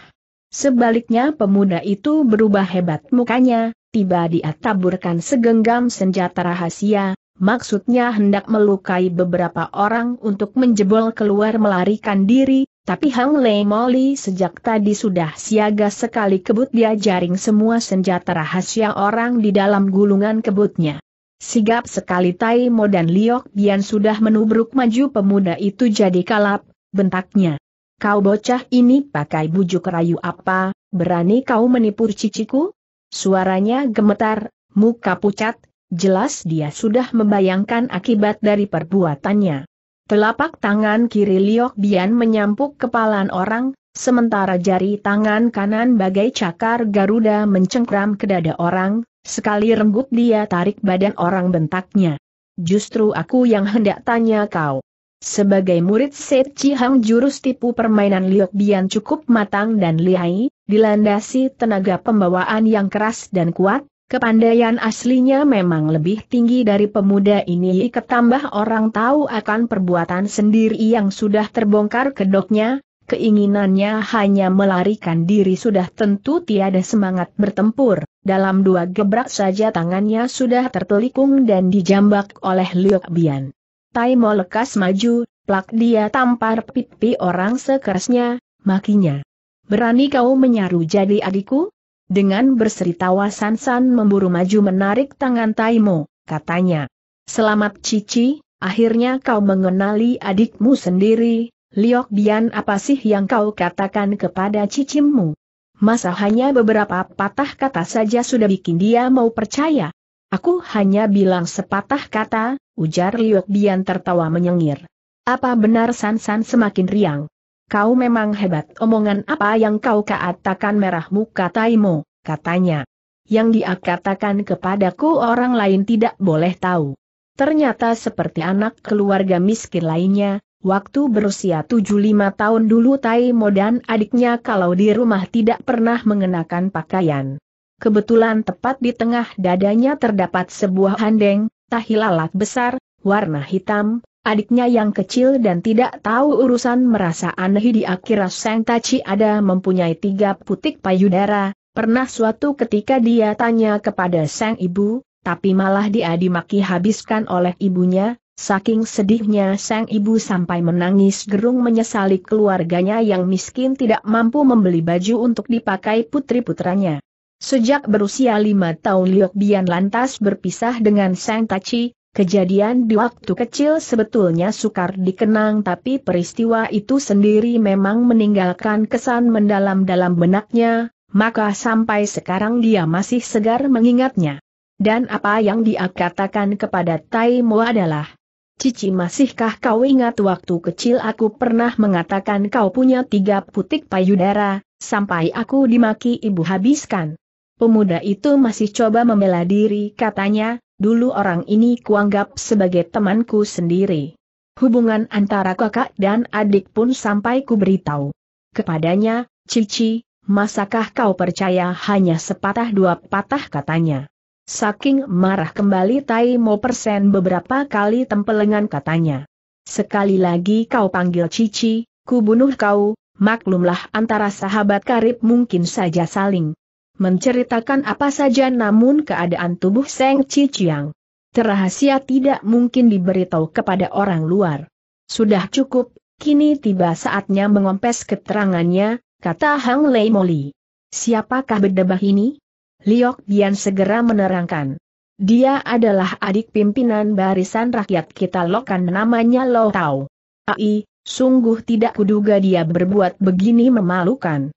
Sebaliknya pemuda itu berubah hebat mukanya, tiba dia taburkan segenggam senjata rahasia, maksudnya hendak melukai beberapa orang untuk menjebol keluar melarikan diri, tapi Hang Lei Moli sejak tadi sudah siaga sekali kebut dia jaring semua senjata rahasia orang di dalam gulungan kebutnya. Sigap sekali Tai Mo dan Liok Bian sudah menubruk maju pemuda itu jadi kalap, bentaknya. Kau bocah ini pakai bujuk rayu apa, berani kau menipu ciciku? Suaranya gemetar, muka pucat, jelas dia sudah membayangkan akibat dari perbuatannya. Telapak tangan kiri Liok Bian menyampuk kepalan orang, sementara jari tangan kanan bagai cakar Garuda mencengkram ke dada orang, sekali renggut dia tarik badan orang bentaknya. Justru aku yang hendak tanya kau. Sebagai murid Set Cihang jurus tipu permainan Liok Bian cukup matang dan lihai, dilandasi tenaga pembawaan yang keras dan kuat, Kepandaian aslinya memang lebih tinggi dari pemuda ini ketambah orang tahu akan perbuatan sendiri yang sudah terbongkar kedoknya, keinginannya hanya melarikan diri sudah tentu tiada semangat bertempur, dalam dua gebrak saja tangannya sudah tertelikung dan dijambak oleh Liu Bian. Tai mau lekas maju, plak dia tampar pipi orang sekerasnya, makinya. Berani kau menyaru jadi adikku? Dengan berseri tawa Sansan memburu maju menarik tangan Taimo, katanya. Selamat Cici, akhirnya kau mengenali adikmu sendiri, Liok Bian apa sih yang kau katakan kepada cicimmu? Masa hanya beberapa patah kata saja sudah bikin dia mau percaya? Aku hanya bilang sepatah kata, ujar Liok Bian tertawa menyengir. Apa benar Sansan -san semakin riang? kau memang hebat. Omongan apa yang kau katakan merah muka Taimo, katanya. Yang dia katakan kepadaku orang lain tidak boleh tahu. Ternyata seperti anak keluarga miskin lainnya, waktu berusia 75 tahun dulu Taimo dan adiknya kalau di rumah tidak pernah mengenakan pakaian. Kebetulan tepat di tengah dadanya terdapat sebuah handeng, tahi lalat besar, warna hitam, Adiknya yang kecil dan tidak tahu urusan merasa aneh di akhirat Sang Taci ada mempunyai tiga putik payudara, pernah suatu ketika dia tanya kepada Sang Ibu, tapi malah dia dimaki habiskan oleh ibunya, saking sedihnya Sang Ibu sampai menangis gerung menyesali keluarganya yang miskin tidak mampu membeli baju untuk dipakai putri-putranya. Sejak berusia lima tahun Liok Bian lantas berpisah dengan Sang Taci. Kejadian di waktu kecil sebetulnya sukar dikenang tapi peristiwa itu sendiri memang meninggalkan kesan mendalam dalam benaknya, maka sampai sekarang dia masih segar mengingatnya. Dan apa yang dia katakan kepada Tai Mo adalah, Cici masihkah kau ingat waktu kecil aku pernah mengatakan kau punya tiga putik payudara, sampai aku dimaki ibu habiskan. Pemuda itu masih coba membela diri katanya, Dulu orang ini kuanggap sebagai temanku sendiri. Hubungan antara kakak dan adik pun sampai ku beritahu. Kepadanya, Cici, masakah kau percaya hanya sepatah dua patah katanya. Saking marah kembali Tai Mo Persen beberapa kali tempelengan katanya. Sekali lagi kau panggil Cici, ku bunuh kau, maklumlah antara sahabat karib mungkin saja saling menceritakan apa saja namun keadaan tubuh Seng Ciciang. Terahasia tidak mungkin diberitahu kepada orang luar. Sudah cukup, kini tiba saatnya mengompes keterangannya, kata Hang Lei Moli. Siapakah bedebah ini? Liok Bian segera menerangkan. Dia adalah adik pimpinan barisan rakyat kita Lokan namanya Lo Tau. Ai, sungguh tidak kuduga dia berbuat begini memalukan.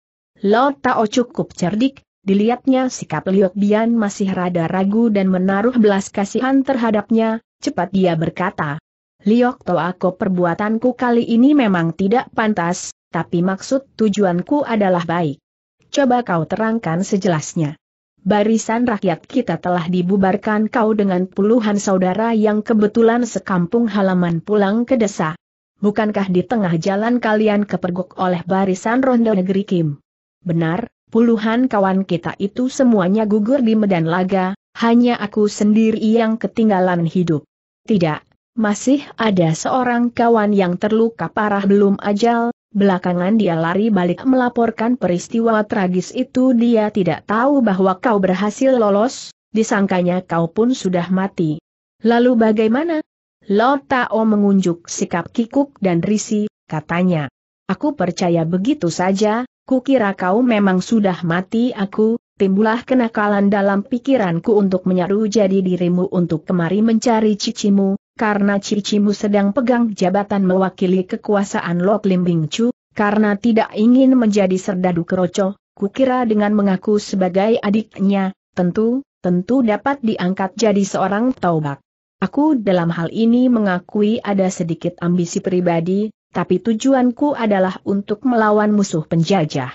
Lo Tao cukup cerdik, Dilihatnya sikap Liok Bian masih rada ragu dan menaruh belas kasihan terhadapnya, cepat dia berkata. Liok to aku perbuatanku kali ini memang tidak pantas, tapi maksud tujuanku adalah baik. Coba kau terangkan sejelasnya. Barisan rakyat kita telah dibubarkan kau dengan puluhan saudara yang kebetulan sekampung halaman pulang ke desa. Bukankah di tengah jalan kalian kepergok oleh barisan ronda negeri Kim? Benar, Puluhan kawan kita itu semuanya gugur di medan laga, hanya aku sendiri yang ketinggalan hidup. Tidak, masih ada seorang kawan yang terluka parah belum ajal, belakangan dia lari balik melaporkan peristiwa tragis itu dia tidak tahu bahwa kau berhasil lolos, disangkanya kau pun sudah mati. Lalu bagaimana? Lo Tao mengunjuk sikap kikuk dan risi, katanya. Aku percaya begitu saja, Kukira kau memang sudah mati aku, timbulah kenakalan dalam pikiranku untuk menyeru jadi dirimu untuk kemari mencari cicimu, karena cicimu sedang pegang jabatan mewakili kekuasaan Lok Lim Bing Chu, karena tidak ingin menjadi serdadu keroco, kukira dengan mengaku sebagai adiknya, tentu, tentu dapat diangkat jadi seorang taubak. Aku dalam hal ini mengakui ada sedikit ambisi pribadi, tapi tujuanku adalah untuk melawan musuh penjajah.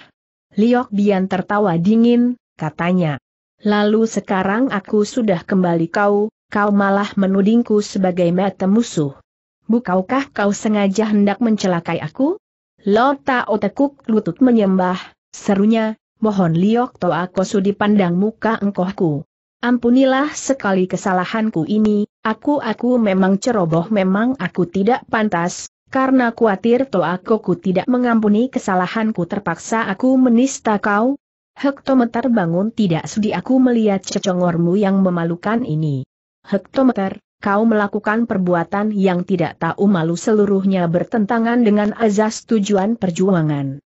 Liok Bian tertawa dingin, katanya. Lalu sekarang aku sudah kembali kau, kau malah menudingku sebagai mata musuh. Bukaukah kau sengaja hendak mencelakai aku? Lota otekuk lutut menyembah, serunya, mohon liok to aku sudi pandang muka engkohku. Ampunilah sekali kesalahanku ini, aku-aku memang ceroboh memang aku tidak pantas, karena toh Toakoku tidak mengampuni kesalahanku terpaksa aku menista kau. Hektometer bangun tidak sudi aku melihat cecongormu yang memalukan ini. Hektometer, kau melakukan perbuatan yang tidak tahu malu seluruhnya bertentangan dengan azas tujuan perjuangan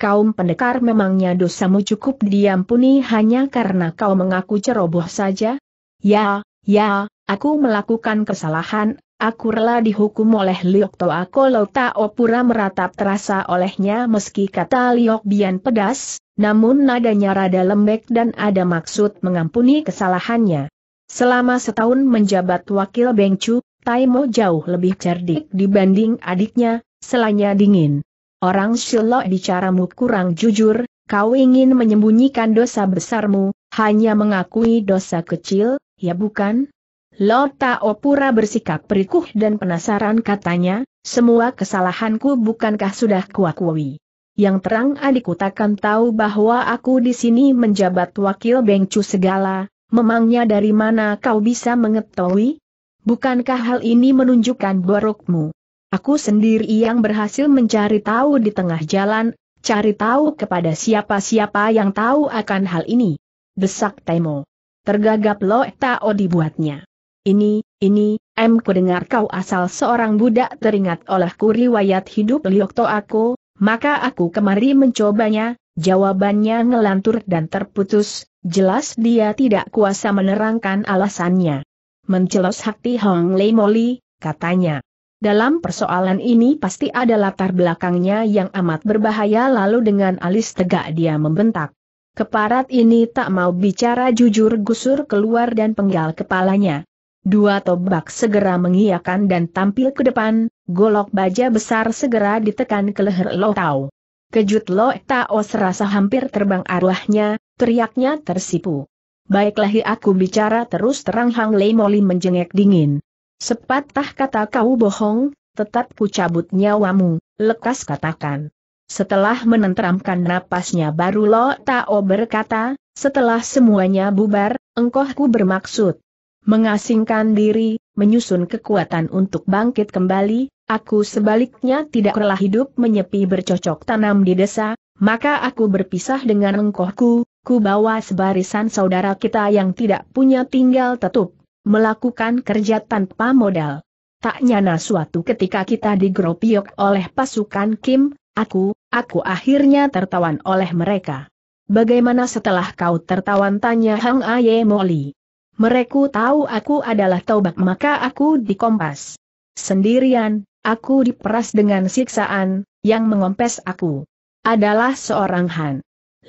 kaum pendekar memangnya dosamu cukup diampuni hanya karena kau mengaku ceroboh saja? Ya, ya, aku melakukan kesalahan, Aku rela dihukum oleh Liok Toa kalau tak Pura meratap terasa olehnya meski kata Liok Bian pedas, namun nadanya rada lembek dan ada maksud mengampuni kesalahannya. Selama setahun menjabat wakil Bengcu, Taimo jauh lebih cerdik dibanding adiknya, selanya dingin. Orang Shilo bicaramu kurang jujur, kau ingin menyembunyikan dosa besarmu, hanya mengakui dosa kecil, ya bukan? Lord Taopura bersikap perikuh dan penasaran katanya, semua kesalahanku bukankah sudah kuakui. Yang terang adikku takkan tahu bahwa aku di sini menjabat wakil Bengcu segala, memangnya dari mana kau bisa mengetahui? Bukankah hal ini menunjukkan borokmu? Aku sendiri yang berhasil mencari tahu di tengah jalan, cari tahu kepada siapa-siapa yang tahu akan hal ini. Desak Temo. Tergagap Lo Tao dibuatnya. Ini, ini, M kudengar kau asal seorang budak teringat olehku riwayat hidup Liokto aku, maka aku kemari mencobanya, jawabannya ngelantur dan terputus, jelas dia tidak kuasa menerangkan alasannya. Mencelos hati Hong Lei Moli, katanya. Dalam persoalan ini pasti ada latar belakangnya yang amat berbahaya lalu dengan alis tegak dia membentak. Keparat ini tak mau bicara jujur gusur keluar dan penggal kepalanya. Dua tobak segera mengiakan dan tampil ke depan, golok baja besar segera ditekan ke leher Lo Tau. Kejut Lo Tao serasa hampir terbang arwahnya, teriaknya tersipu. Baiklah ya, aku bicara terus terang Hang Lei Moli menjengek dingin. Sepatah kata kau bohong, tetap ku cabut nyawamu, lekas katakan. Setelah menenteramkan napasnya baru Lo Tao berkata, setelah semuanya bubar, engkau ku bermaksud mengasingkan diri, menyusun kekuatan untuk bangkit kembali, aku sebaliknya tidak rela hidup menyepi bercocok tanam di desa, maka aku berpisah dengan engkohku, ku bawa sebarisan saudara kita yang tidak punya tinggal tetap, melakukan kerja tanpa modal. Tak nyana suatu ketika kita digropiok oleh pasukan Kim, aku, aku akhirnya tertawan oleh mereka. Bagaimana setelah kau tertawan tanya Hang Aye Moli? Mereka tahu aku adalah taubat maka aku dikompas. Sendirian, aku diperas dengan siksaan, yang mengompes aku. Adalah seorang Han.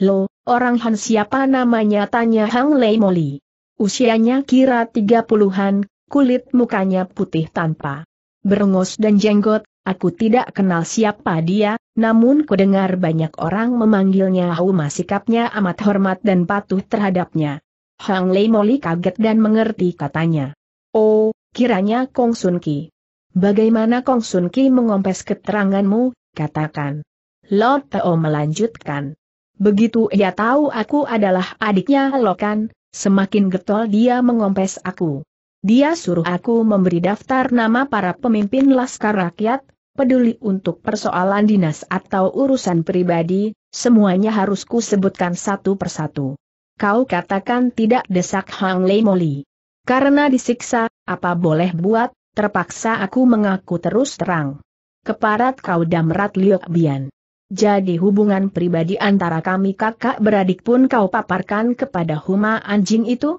Lo, orang Han siapa namanya tanya Hang Lei Moli. Usianya kira tiga puluhan, kulit mukanya putih tanpa berengos dan jenggot, aku tidak kenal siapa dia, namun kudengar banyak orang memanggilnya Hauma sikapnya amat hormat dan patuh terhadapnya. Hang Lei Moli kaget dan mengerti katanya. Oh, kiranya Kong Sun Ki. Bagaimana Kong Sun Ki mengompes keteranganmu, katakan. Lord Teo melanjutkan. Begitu ia tahu aku adalah adiknya Lokan, semakin getol dia mengompes aku. Dia suruh aku memberi daftar nama para pemimpin Laskar Rakyat, peduli untuk persoalan dinas atau urusan pribadi, semuanya harus ku sebutkan satu persatu kau katakan tidak desak Hang Lei Moli. Karena disiksa, apa boleh buat, terpaksa aku mengaku terus terang. Keparat kau damrat Liok Bian. Jadi hubungan pribadi antara kami kakak beradik pun kau paparkan kepada huma anjing itu?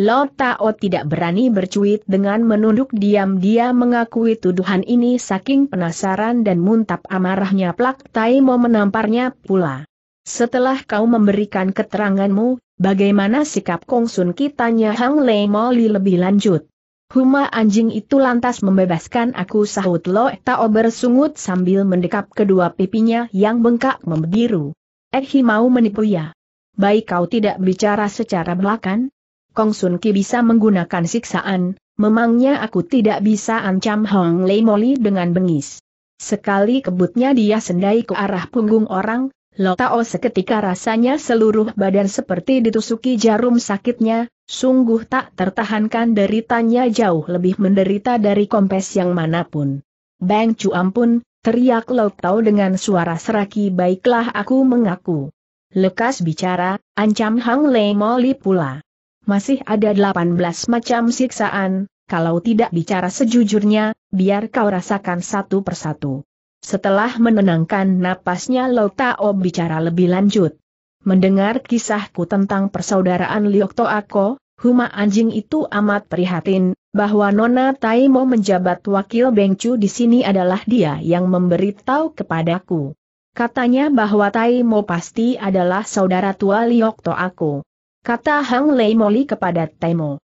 Lo Tao tidak berani bercuit dengan menunduk diam-diam mengakui tuduhan ini saking penasaran dan muntap amarahnya Plak Tai mau menamparnya pula. Setelah kau memberikan keteranganmu, bagaimana sikap Kong Kongsun kitanya Hang Lei Moli lebih lanjut? Huma anjing itu lantas membebaskan aku sahut Lo Tao bersungut sambil mendekap kedua pipinya yang bengkak membiru. Ehi eh, mau menipu ya? Baik kau tidak bicara secara belakang? Sun Ki bisa menggunakan siksaan, memangnya aku tidak bisa ancam Hang Lei Moli dengan bengis. Sekali kebutnya dia sendai ke arah punggung orang, Lotao seketika rasanya seluruh badan seperti ditusuki jarum sakitnya, sungguh tak tertahankan deritanya jauh lebih menderita dari kompes yang manapun. Bang Chu ampun, teriak Lotao dengan suara seraki baiklah aku mengaku. Lekas bicara, ancam Hang Lei Moli pula. Masih ada 18 macam siksaan, kalau tidak bicara sejujurnya, biar kau rasakan satu persatu. Setelah menenangkan napasnya Lo Tao bicara lebih lanjut. Mendengar kisahku tentang persaudaraan Liok Ako, Huma anjing itu amat prihatin, bahwa Nona Taimo menjabat wakil Bengcu di sini adalah dia yang memberitahu kepadaku. Katanya bahwa Taimo pasti adalah saudara tua Liok Ako. Kata Hang Lei Moli kepada Taimo.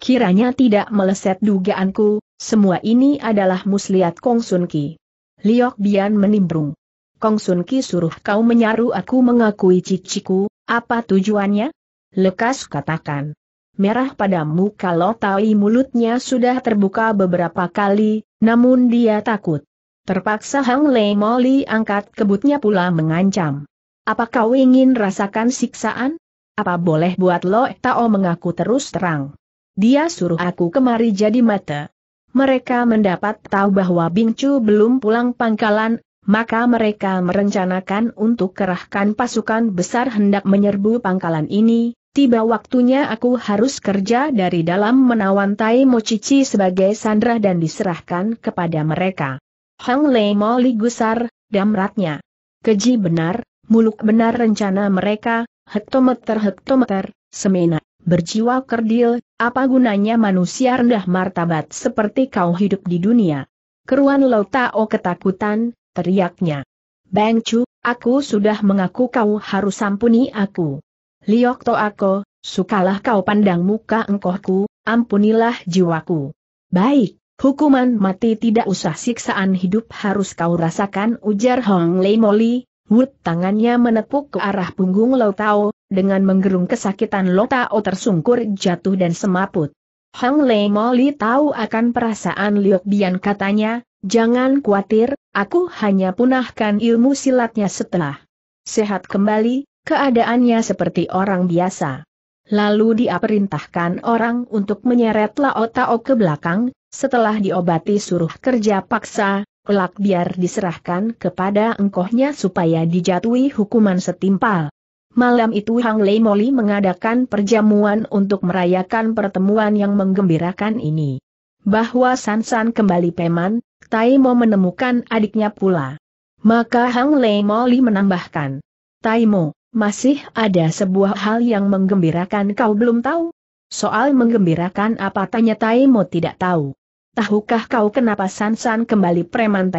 Kiranya tidak meleset dugaanku, semua ini adalah muslihat Kong Sun Ki. Liok Bian menimbrung. Kong Sun Ki suruh kau menyaru aku mengakui ciciku, apa tujuannya? Lekas katakan. Merah padamu kalau tahu mulutnya sudah terbuka beberapa kali, namun dia takut. Terpaksa Hang Lei Moli angkat kebutnya pula mengancam. Apa kau ingin rasakan siksaan? Apa boleh buat Lo Tao mengaku terus terang? Dia suruh aku kemari jadi mata, mereka mendapat tahu bahwa Bingcu belum pulang pangkalan, maka mereka merencanakan untuk kerahkan pasukan besar hendak menyerbu pangkalan ini, tiba waktunya aku harus kerja dari dalam menawan Tai Mo Cici sebagai sandra dan diserahkan kepada mereka. Hang Lei Mo Li Gusar, damratnya. Keji benar, muluk benar rencana mereka, hektometer-hektometer, semena, berjiwa kerdil, apa gunanya manusia rendah martabat seperti kau hidup di dunia? Keruan Lau Tao ketakutan, teriaknya. Bang Chu, aku sudah mengaku kau harus ampuni aku. Liok to aku, sukalah kau pandang muka engkohku, ampunilah jiwaku. Baik, hukuman mati tidak usah siksaan hidup harus kau rasakan ujar Hong Lei Moli, Wut tangannya menepuk ke arah punggung Tao, dengan menggerung kesakitan Tao tersungkur jatuh dan semaput. Hang Lei Moli tahu akan perasaan Liu Bian katanya, jangan khawatir, aku hanya punahkan ilmu silatnya setelah sehat kembali, keadaannya seperti orang biasa. Lalu dia perintahkan orang untuk menyeret Lao Tao ke belakang, setelah diobati suruh kerja paksa, kelak biar diserahkan kepada engkohnya supaya dijatuhi hukuman setimpal. Malam itu Hang Lei Moli mengadakan perjamuan untuk merayakan pertemuan yang menggembirakan ini. Bahwa Sansan kembali peman, Tai Mo menemukan adiknya pula. Maka Hang Lei Moli menambahkan, Tai Mo, masih ada sebuah hal yang menggembirakan kau belum tahu? Soal menggembirakan apa tanya Tai Mo tidak tahu tahukah kau kenapa Sansan kembali preman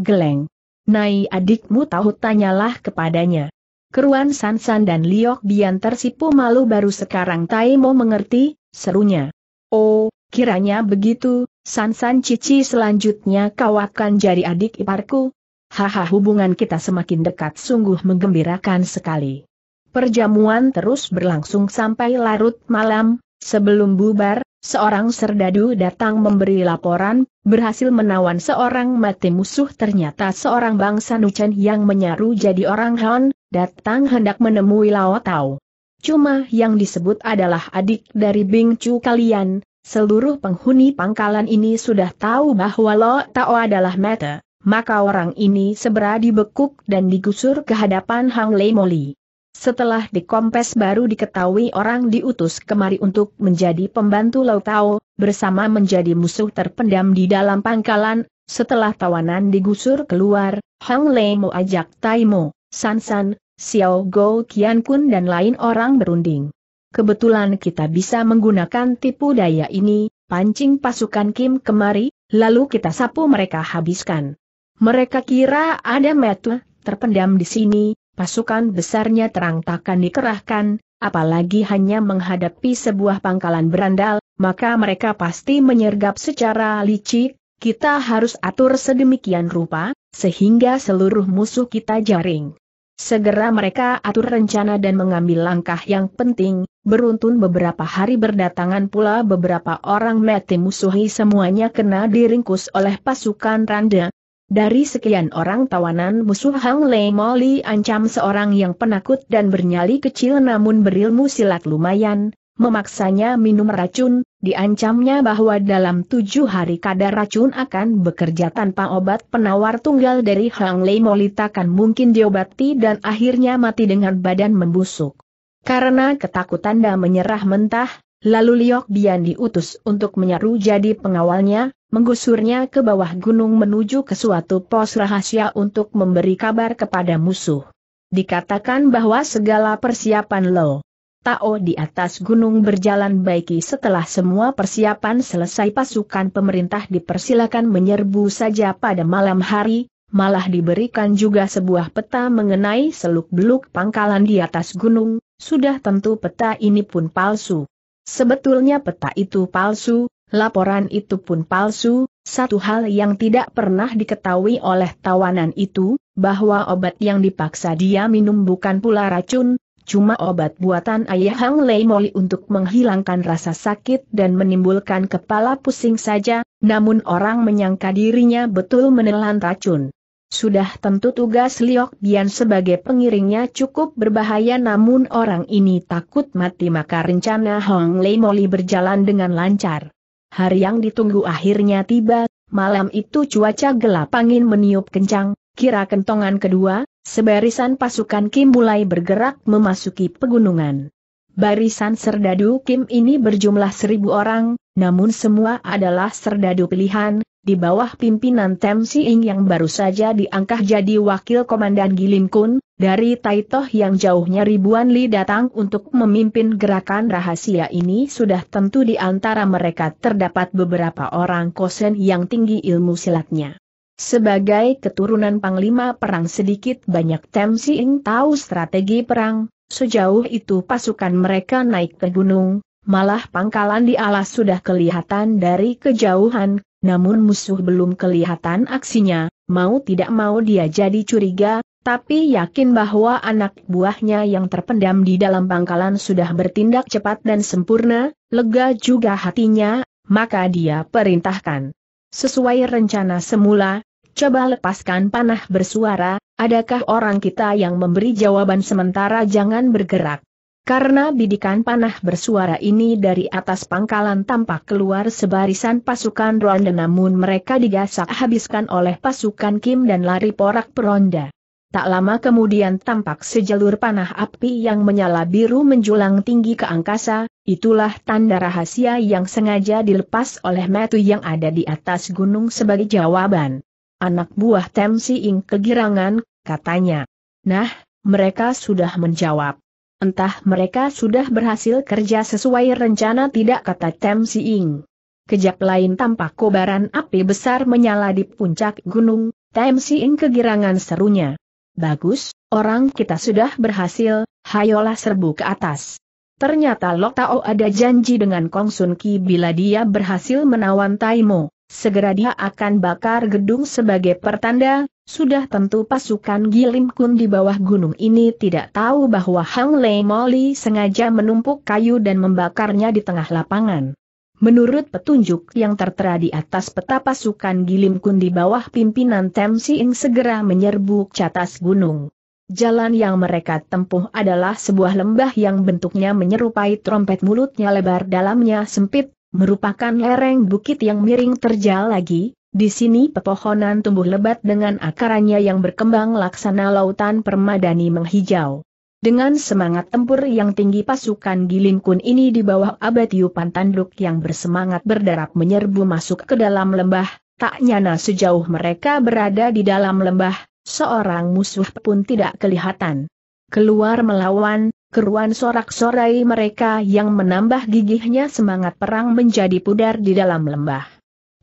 Geleng. Nai adikmu tahu tanyalah kepadanya. Keruan Sansan dan Liok Bian tersipu malu baru sekarang Taimo mengerti, serunya. Oh, kiranya begitu, Sansan cici selanjutnya kau akan jadi adik iparku. Haha hubungan kita semakin dekat sungguh menggembirakan sekali. Perjamuan terus berlangsung sampai larut malam, sebelum bubar, Seorang serdadu datang memberi laporan, berhasil menawan seorang mati musuh ternyata seorang bangsa Nuchen yang menyaru jadi orang Han, datang hendak menemui Lao Tao. Cuma yang disebut adalah adik dari Bing Chu kalian, seluruh penghuni pangkalan ini sudah tahu bahwa Lao Tao adalah mata maka orang ini segera dibekuk dan digusur ke hadapan Hang Lei Moli. Setelah dikompes baru diketahui orang diutus kemari untuk menjadi pembantu Lau Lautao, bersama menjadi musuh terpendam di dalam pangkalan, setelah tawanan digusur keluar, Hang Lei Mo ajak Taimo, Sansan, Xiao Go Kian Kun dan lain orang berunding. Kebetulan kita bisa menggunakan tipu daya ini, pancing pasukan Kim kemari, lalu kita sapu mereka habiskan. Mereka kira ada metu terpendam di sini, pasukan besarnya terang takkan dikerahkan, apalagi hanya menghadapi sebuah pangkalan berandal, maka mereka pasti menyergap secara licik, kita harus atur sedemikian rupa, sehingga seluruh musuh kita jaring. Segera mereka atur rencana dan mengambil langkah yang penting, beruntun beberapa hari berdatangan pula beberapa orang mati musuhi semuanya kena diringkus oleh pasukan Randa, dari sekian orang tawanan musuh Hang Lei Moli ancam seorang yang penakut dan bernyali kecil namun berilmu silat lumayan, memaksanya minum racun, diancamnya bahwa dalam tujuh hari kadar racun akan bekerja tanpa obat penawar tunggal dari Hang Lei Moli takkan mungkin diobati dan akhirnya mati dengan badan membusuk. Karena ketakutan dan menyerah mentah, lalu Liok Bian diutus untuk menyeru jadi pengawalnya, menggusurnya ke bawah gunung menuju ke suatu pos rahasia untuk memberi kabar kepada musuh. Dikatakan bahwa segala persiapan Lo Tao di atas gunung berjalan baiki setelah semua persiapan selesai pasukan pemerintah dipersilakan menyerbu saja pada malam hari, malah diberikan juga sebuah peta mengenai seluk-beluk pangkalan di atas gunung, sudah tentu peta ini pun palsu. Sebetulnya peta itu palsu, Laporan itu pun palsu, satu hal yang tidak pernah diketahui oleh tawanan itu, bahwa obat yang dipaksa dia minum bukan pula racun, cuma obat buatan ayah Hang Lei Moli untuk menghilangkan rasa sakit dan menimbulkan kepala pusing saja, namun orang menyangka dirinya betul menelan racun. Sudah tentu tugas Liok Bian sebagai pengiringnya cukup berbahaya namun orang ini takut mati maka rencana Hong Lei Moli berjalan dengan lancar. Hari yang ditunggu akhirnya tiba, malam itu cuaca gelap angin meniup kencang, kira kentongan kedua, sebarisan pasukan Kim mulai bergerak memasuki pegunungan. Barisan serdadu Kim ini berjumlah seribu orang, namun semua adalah serdadu pilihan, di bawah pimpinan Tem Siing yang baru saja diangkat jadi wakil komandan Gilim Kun, dari Taitoh yang jauhnya ribuan li datang untuk memimpin gerakan rahasia ini sudah tentu di antara mereka terdapat beberapa orang kosen yang tinggi ilmu silatnya. Sebagai keturunan Panglima Perang sedikit banyak Tem Siing tahu strategi perang, sejauh itu pasukan mereka naik ke gunung, Malah pangkalan di alas sudah kelihatan dari kejauhan, namun musuh belum kelihatan aksinya, mau tidak mau dia jadi curiga, tapi yakin bahwa anak buahnya yang terpendam di dalam pangkalan sudah bertindak cepat dan sempurna, lega juga hatinya, maka dia perintahkan. Sesuai rencana semula, coba lepaskan panah bersuara, adakah orang kita yang memberi jawaban sementara jangan bergerak. Karena bidikan panah bersuara ini dari atas pangkalan tampak keluar sebarisan pasukan ronda namun mereka digasak habiskan oleh pasukan Kim dan lari porak peronda. Tak lama kemudian tampak sejalur panah api yang menyala biru menjulang tinggi ke angkasa, itulah tanda rahasia yang sengaja dilepas oleh metu yang ada di atas gunung sebagai jawaban. Anak buah Temsi Ing kegirangan, katanya. Nah, mereka sudah menjawab. Entah mereka sudah berhasil kerja sesuai rencana tidak kata Tem Ing. Kejap lain tampak kobaran api besar menyala di puncak gunung, Tem Ing kegirangan serunya. Bagus, orang kita sudah berhasil, hayolah serbu ke atas. Ternyata Lok Tao ada janji dengan Kong Sun Ki bila dia berhasil menawan Taimo. Segera dia akan bakar gedung sebagai pertanda, sudah tentu pasukan Gilim Kun di bawah gunung ini tidak tahu bahwa Hang Lei Moli sengaja menumpuk kayu dan membakarnya di tengah lapangan. Menurut petunjuk yang tertera di atas peta pasukan Gilim Kun di bawah pimpinan Tem segera menyerbu catas gunung. Jalan yang mereka tempuh adalah sebuah lembah yang bentuknya menyerupai trompet mulutnya lebar dalamnya sempit, merupakan lereng bukit yang miring terjal lagi, di sini pepohonan tumbuh lebat dengan akarannya yang berkembang laksana lautan permadani menghijau. Dengan semangat tempur yang tinggi pasukan Gilingkun ini di bawah abad tanduk yang bersemangat berdarap menyerbu masuk ke dalam lembah, tak nyana sejauh mereka berada di dalam lembah, seorang musuh pun tidak kelihatan. Keluar melawan, keruan sorak-sorai mereka yang menambah gigihnya semangat perang menjadi pudar di dalam lembah.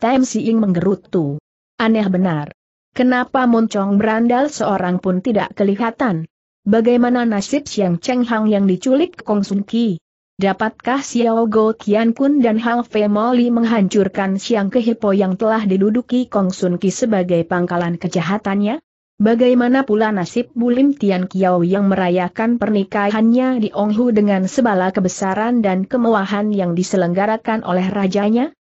Time Siing menggerutu. Aneh benar. Kenapa Moncong berandal seorang pun tidak kelihatan? Bagaimana nasib Siang Cheng Hang yang diculik Kong Sun Ki? Dapatkah Xiao Go Qian Kun dan Hang Fei Moli menghancurkan Siang Kehipo yang telah diduduki Kong Sun Ki sebagai pangkalan kejahatannya? Bagaimana pula nasib Bulim Tian Kiao yang merayakan pernikahannya di Onghu dengan sebala kebesaran dan kemewahan yang diselenggarakan oleh rajanya?